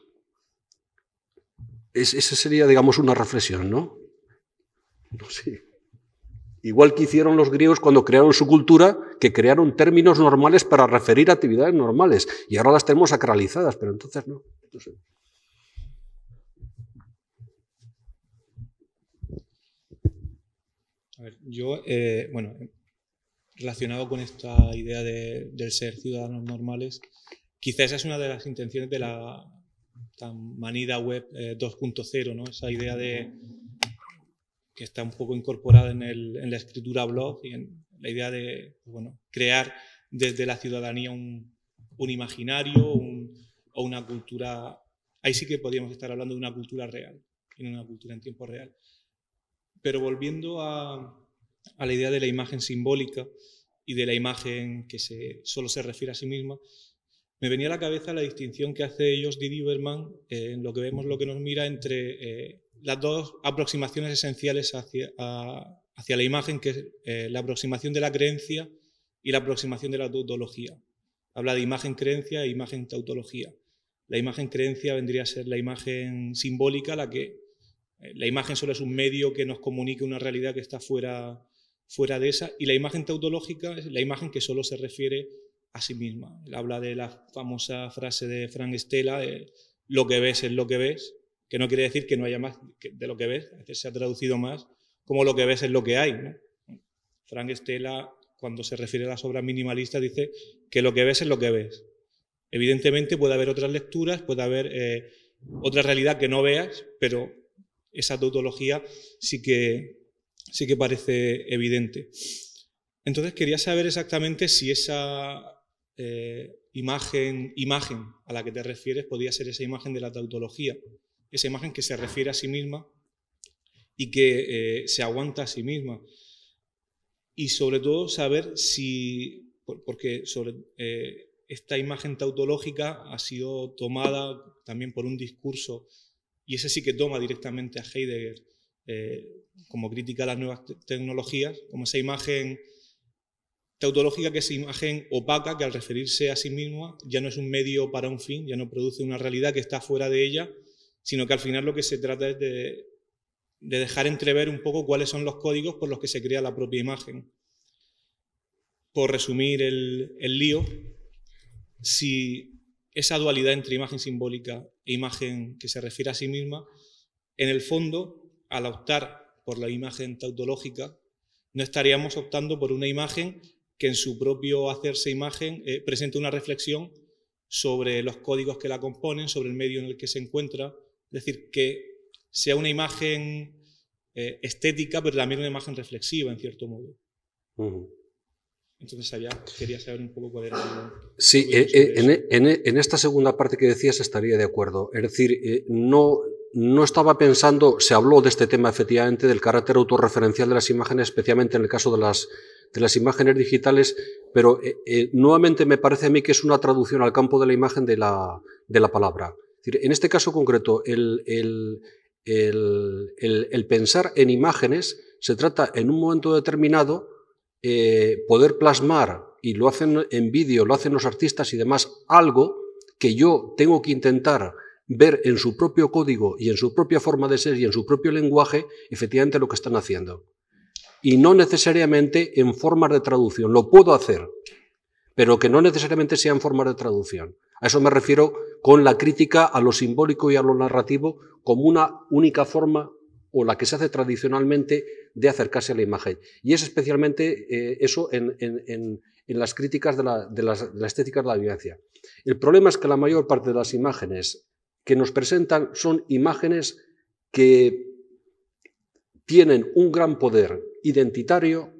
esa sería, digamos, una reflexión, ¿no? No sé. Igual que hicieron los griegos cuando crearon su cultura, que crearon términos normales para referir actividades normales. Y ahora las tenemos sacralizadas, pero entonces no. A ver, yo, eh, bueno, relacionado con esta idea de, del ser ciudadanos normales, quizás esa es una de las intenciones de la tan manida web 2.0, eh, ¿no? Esa idea de que está un poco incorporada en, la escritura blog y en la idea de pues bueno, crear desde la ciudadanía un, imaginario o una cultura. Ahí sí que podríamos estar hablando de una cultura real, y una cultura en tiempo real. Pero volviendo a, la idea de la imagen simbólica y de la imagen que se, solo se refiere a sí misma, me venía a la cabeza la distinción que hace ellos Didi Berman en lo que vemos, lo que nos mira, entre eh, las dos aproximaciones esenciales hacia, la imagen, que es eh, la aproximación de la creencia y la aproximación de la tautología. Habla de imagen-creencia e imagen-tautología. La imagen-creencia vendría a ser la imagen simbólica, la que eh, la imagen solo es un medio que nos comunique una realidad que está fuera, fuera de esa, y la imagen tautológica es la imagen que solo se refiere a sí misma. Él habla de la famosa frase de Frank Stella, lo que ves es lo que ves, que no quiere decir que no haya más de lo que ves, a veces se ha traducido más como lo que ves es lo que hay. Frank Stella, cuando se refiere a las obras minimalistas, dice que lo que ves es lo que ves. Evidentemente puede haber otras lecturas, puede haber eh, otra realidad que no veas, pero esa tautología sí que, sí que parece evidente. Entonces quería saber exactamente si esa eh, imagen, imagen a la que te refieres podía ser esa imagen de la tautología esa imagen que se refiere a sí misma y que eh, se aguanta a sí misma. Y sobre todo saber si, porque sobre, eh, esta imagen tautológica ha sido tomada también por un discurso, y ese sí que toma directamente a Heidegger eh, como crítica a las nuevas tecnologías, como esa imagen tautológica que es imagen opaca que al referirse a sí misma ya no es un medio para un fin, ya no produce una realidad que está fuera de ella, sino que al final lo que se trata es de, dejar entrever un poco cuáles son los códigos por los que se crea la propia imagen. Por resumir el, lío, si esa dualidad entre imagen simbólica e imagen que se refiere a sí misma, en el fondo, al optar por la imagen tautológica, no estaríamos optando por una imagen que en su propio hacerse imagen eh, presente una reflexión sobre los códigos que la componen, sobre el medio en el que se encuentra, es decir, que sea una imagen eh, estética, pero también una imagen reflexiva, en cierto modo. Entonces, quería saber un poco cuál era. El, sí, eh, eh, e, e, en, esta segunda parte que decías estaría de acuerdo. Es decir, no, no estaba pensando, se habló de este tema efectivamente, del carácter autorreferencial de las imágenes, especialmente en el caso de las, de las imágenes digitales, pero nuevamente me parece a mí que es una traducción al campo de la imagen de la palabra. En este caso concreto, el, pensar en imágenes se trata en un momento determinado eh, poder plasmar, y lo hacen en vídeo, lo hacen los artistas y demás, algo que yo tengo que intentar ver en su propio código y en su propia forma de ser y en su propio lenguaje, efectivamente lo que están haciendo. Y no necesariamente en formas de traducción, lo puedo hacer, pero que no necesariamente sea en formas de traducción. A eso me refiero con la crítica a lo simbólico y a lo narrativo como una única forma o la que se hace tradicionalmente de acercarse a la imagen. Y es especialmente eh, eso en, las críticas de la, la estética de la violencia. El problema es que la mayor parte de las imágenes que nos presentan son imágenes que tienen un gran poder identitario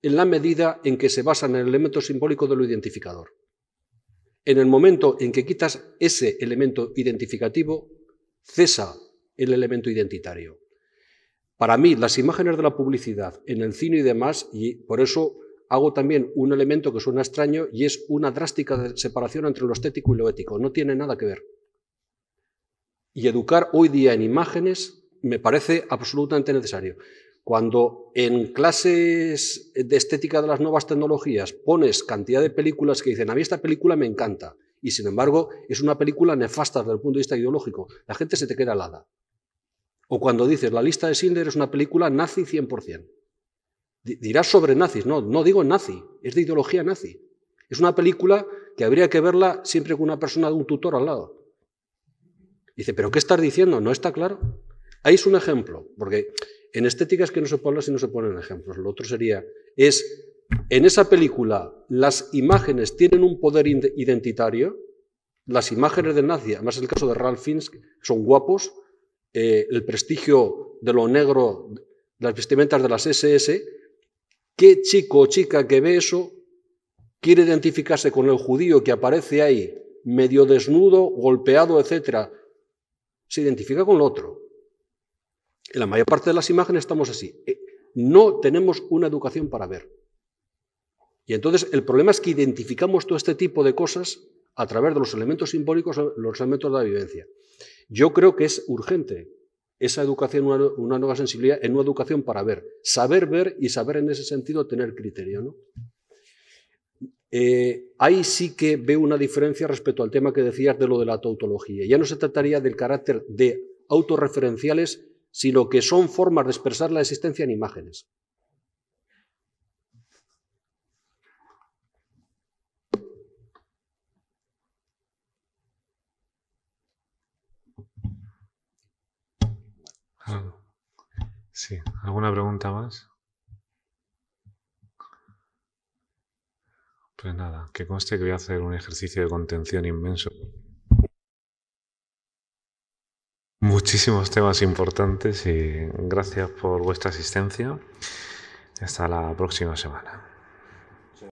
en la medida en que se basan en el elemento simbólico de lo identificador. En el momento en que quitas ese elemento identificativo, cesa el elemento identitario. Para mí, las imágenes de la publicidad en el cine y demás, y por eso hago también un elemento que suena extraño y es una drástica separación entre lo estético y lo ético. No tiene nada que ver. Y educar hoy día en imágenes me parece absolutamente necesario. Cuando en clases de estética de las nuevas tecnologías pones cantidad de películas que dicen, a mí esta película me encanta, y sin embargo es una película nefasta desde el punto de vista ideológico, la gente se te queda alada. O cuando dices, la lista de Schindler es una película nazi 100%. Dirás sobre nazis, no, no digo nazi, es de ideología nazi. Es una película que habría que verla siempre con una persona de un tutor al lado. Dice, pero ¿qué estás diciendo? No está claro. Ahí es un ejemplo, porque en estéticas que no se ponen si no se ponen ejemplos. Lo otro sería, es, en esa película las imágenes tienen un poder identitario, las imágenes de nazi, además el caso de Ralph Fiennes, son guapos, eh, el prestigio de lo negro, las vestimentas de las SS, ¿qué chico o chica que ve eso quiere identificarse con el judío que aparece ahí, medio desnudo, golpeado, etcétera? Se identifica con lo otro. En la mayor parte de las imágenes estamos así. Eh, no tenemos una educación para ver. Y entonces el problema es que identificamos todo este tipo de cosas a través de los elementos simbólicos, los elementos de la vivencia. Yo creo que es urgente esa educación, una, nueva sensibilidad, en una educación para ver, saber ver y saber en ese sentido tener criterio. ¿no? Eh, ahí sí que veo una diferencia respecto al tema que decías de lo de la tautología. Ya no se trataría del carácter de autorreferenciales, sino que son formas de expresar la existencia en imágenes. Sí, ¿alguna pregunta más? Pues nada, que conste que voy a hacer un ejercicio de contención inmenso muchísimos temas importantes y gracias por vuestra asistencia. Hasta la próxima semana.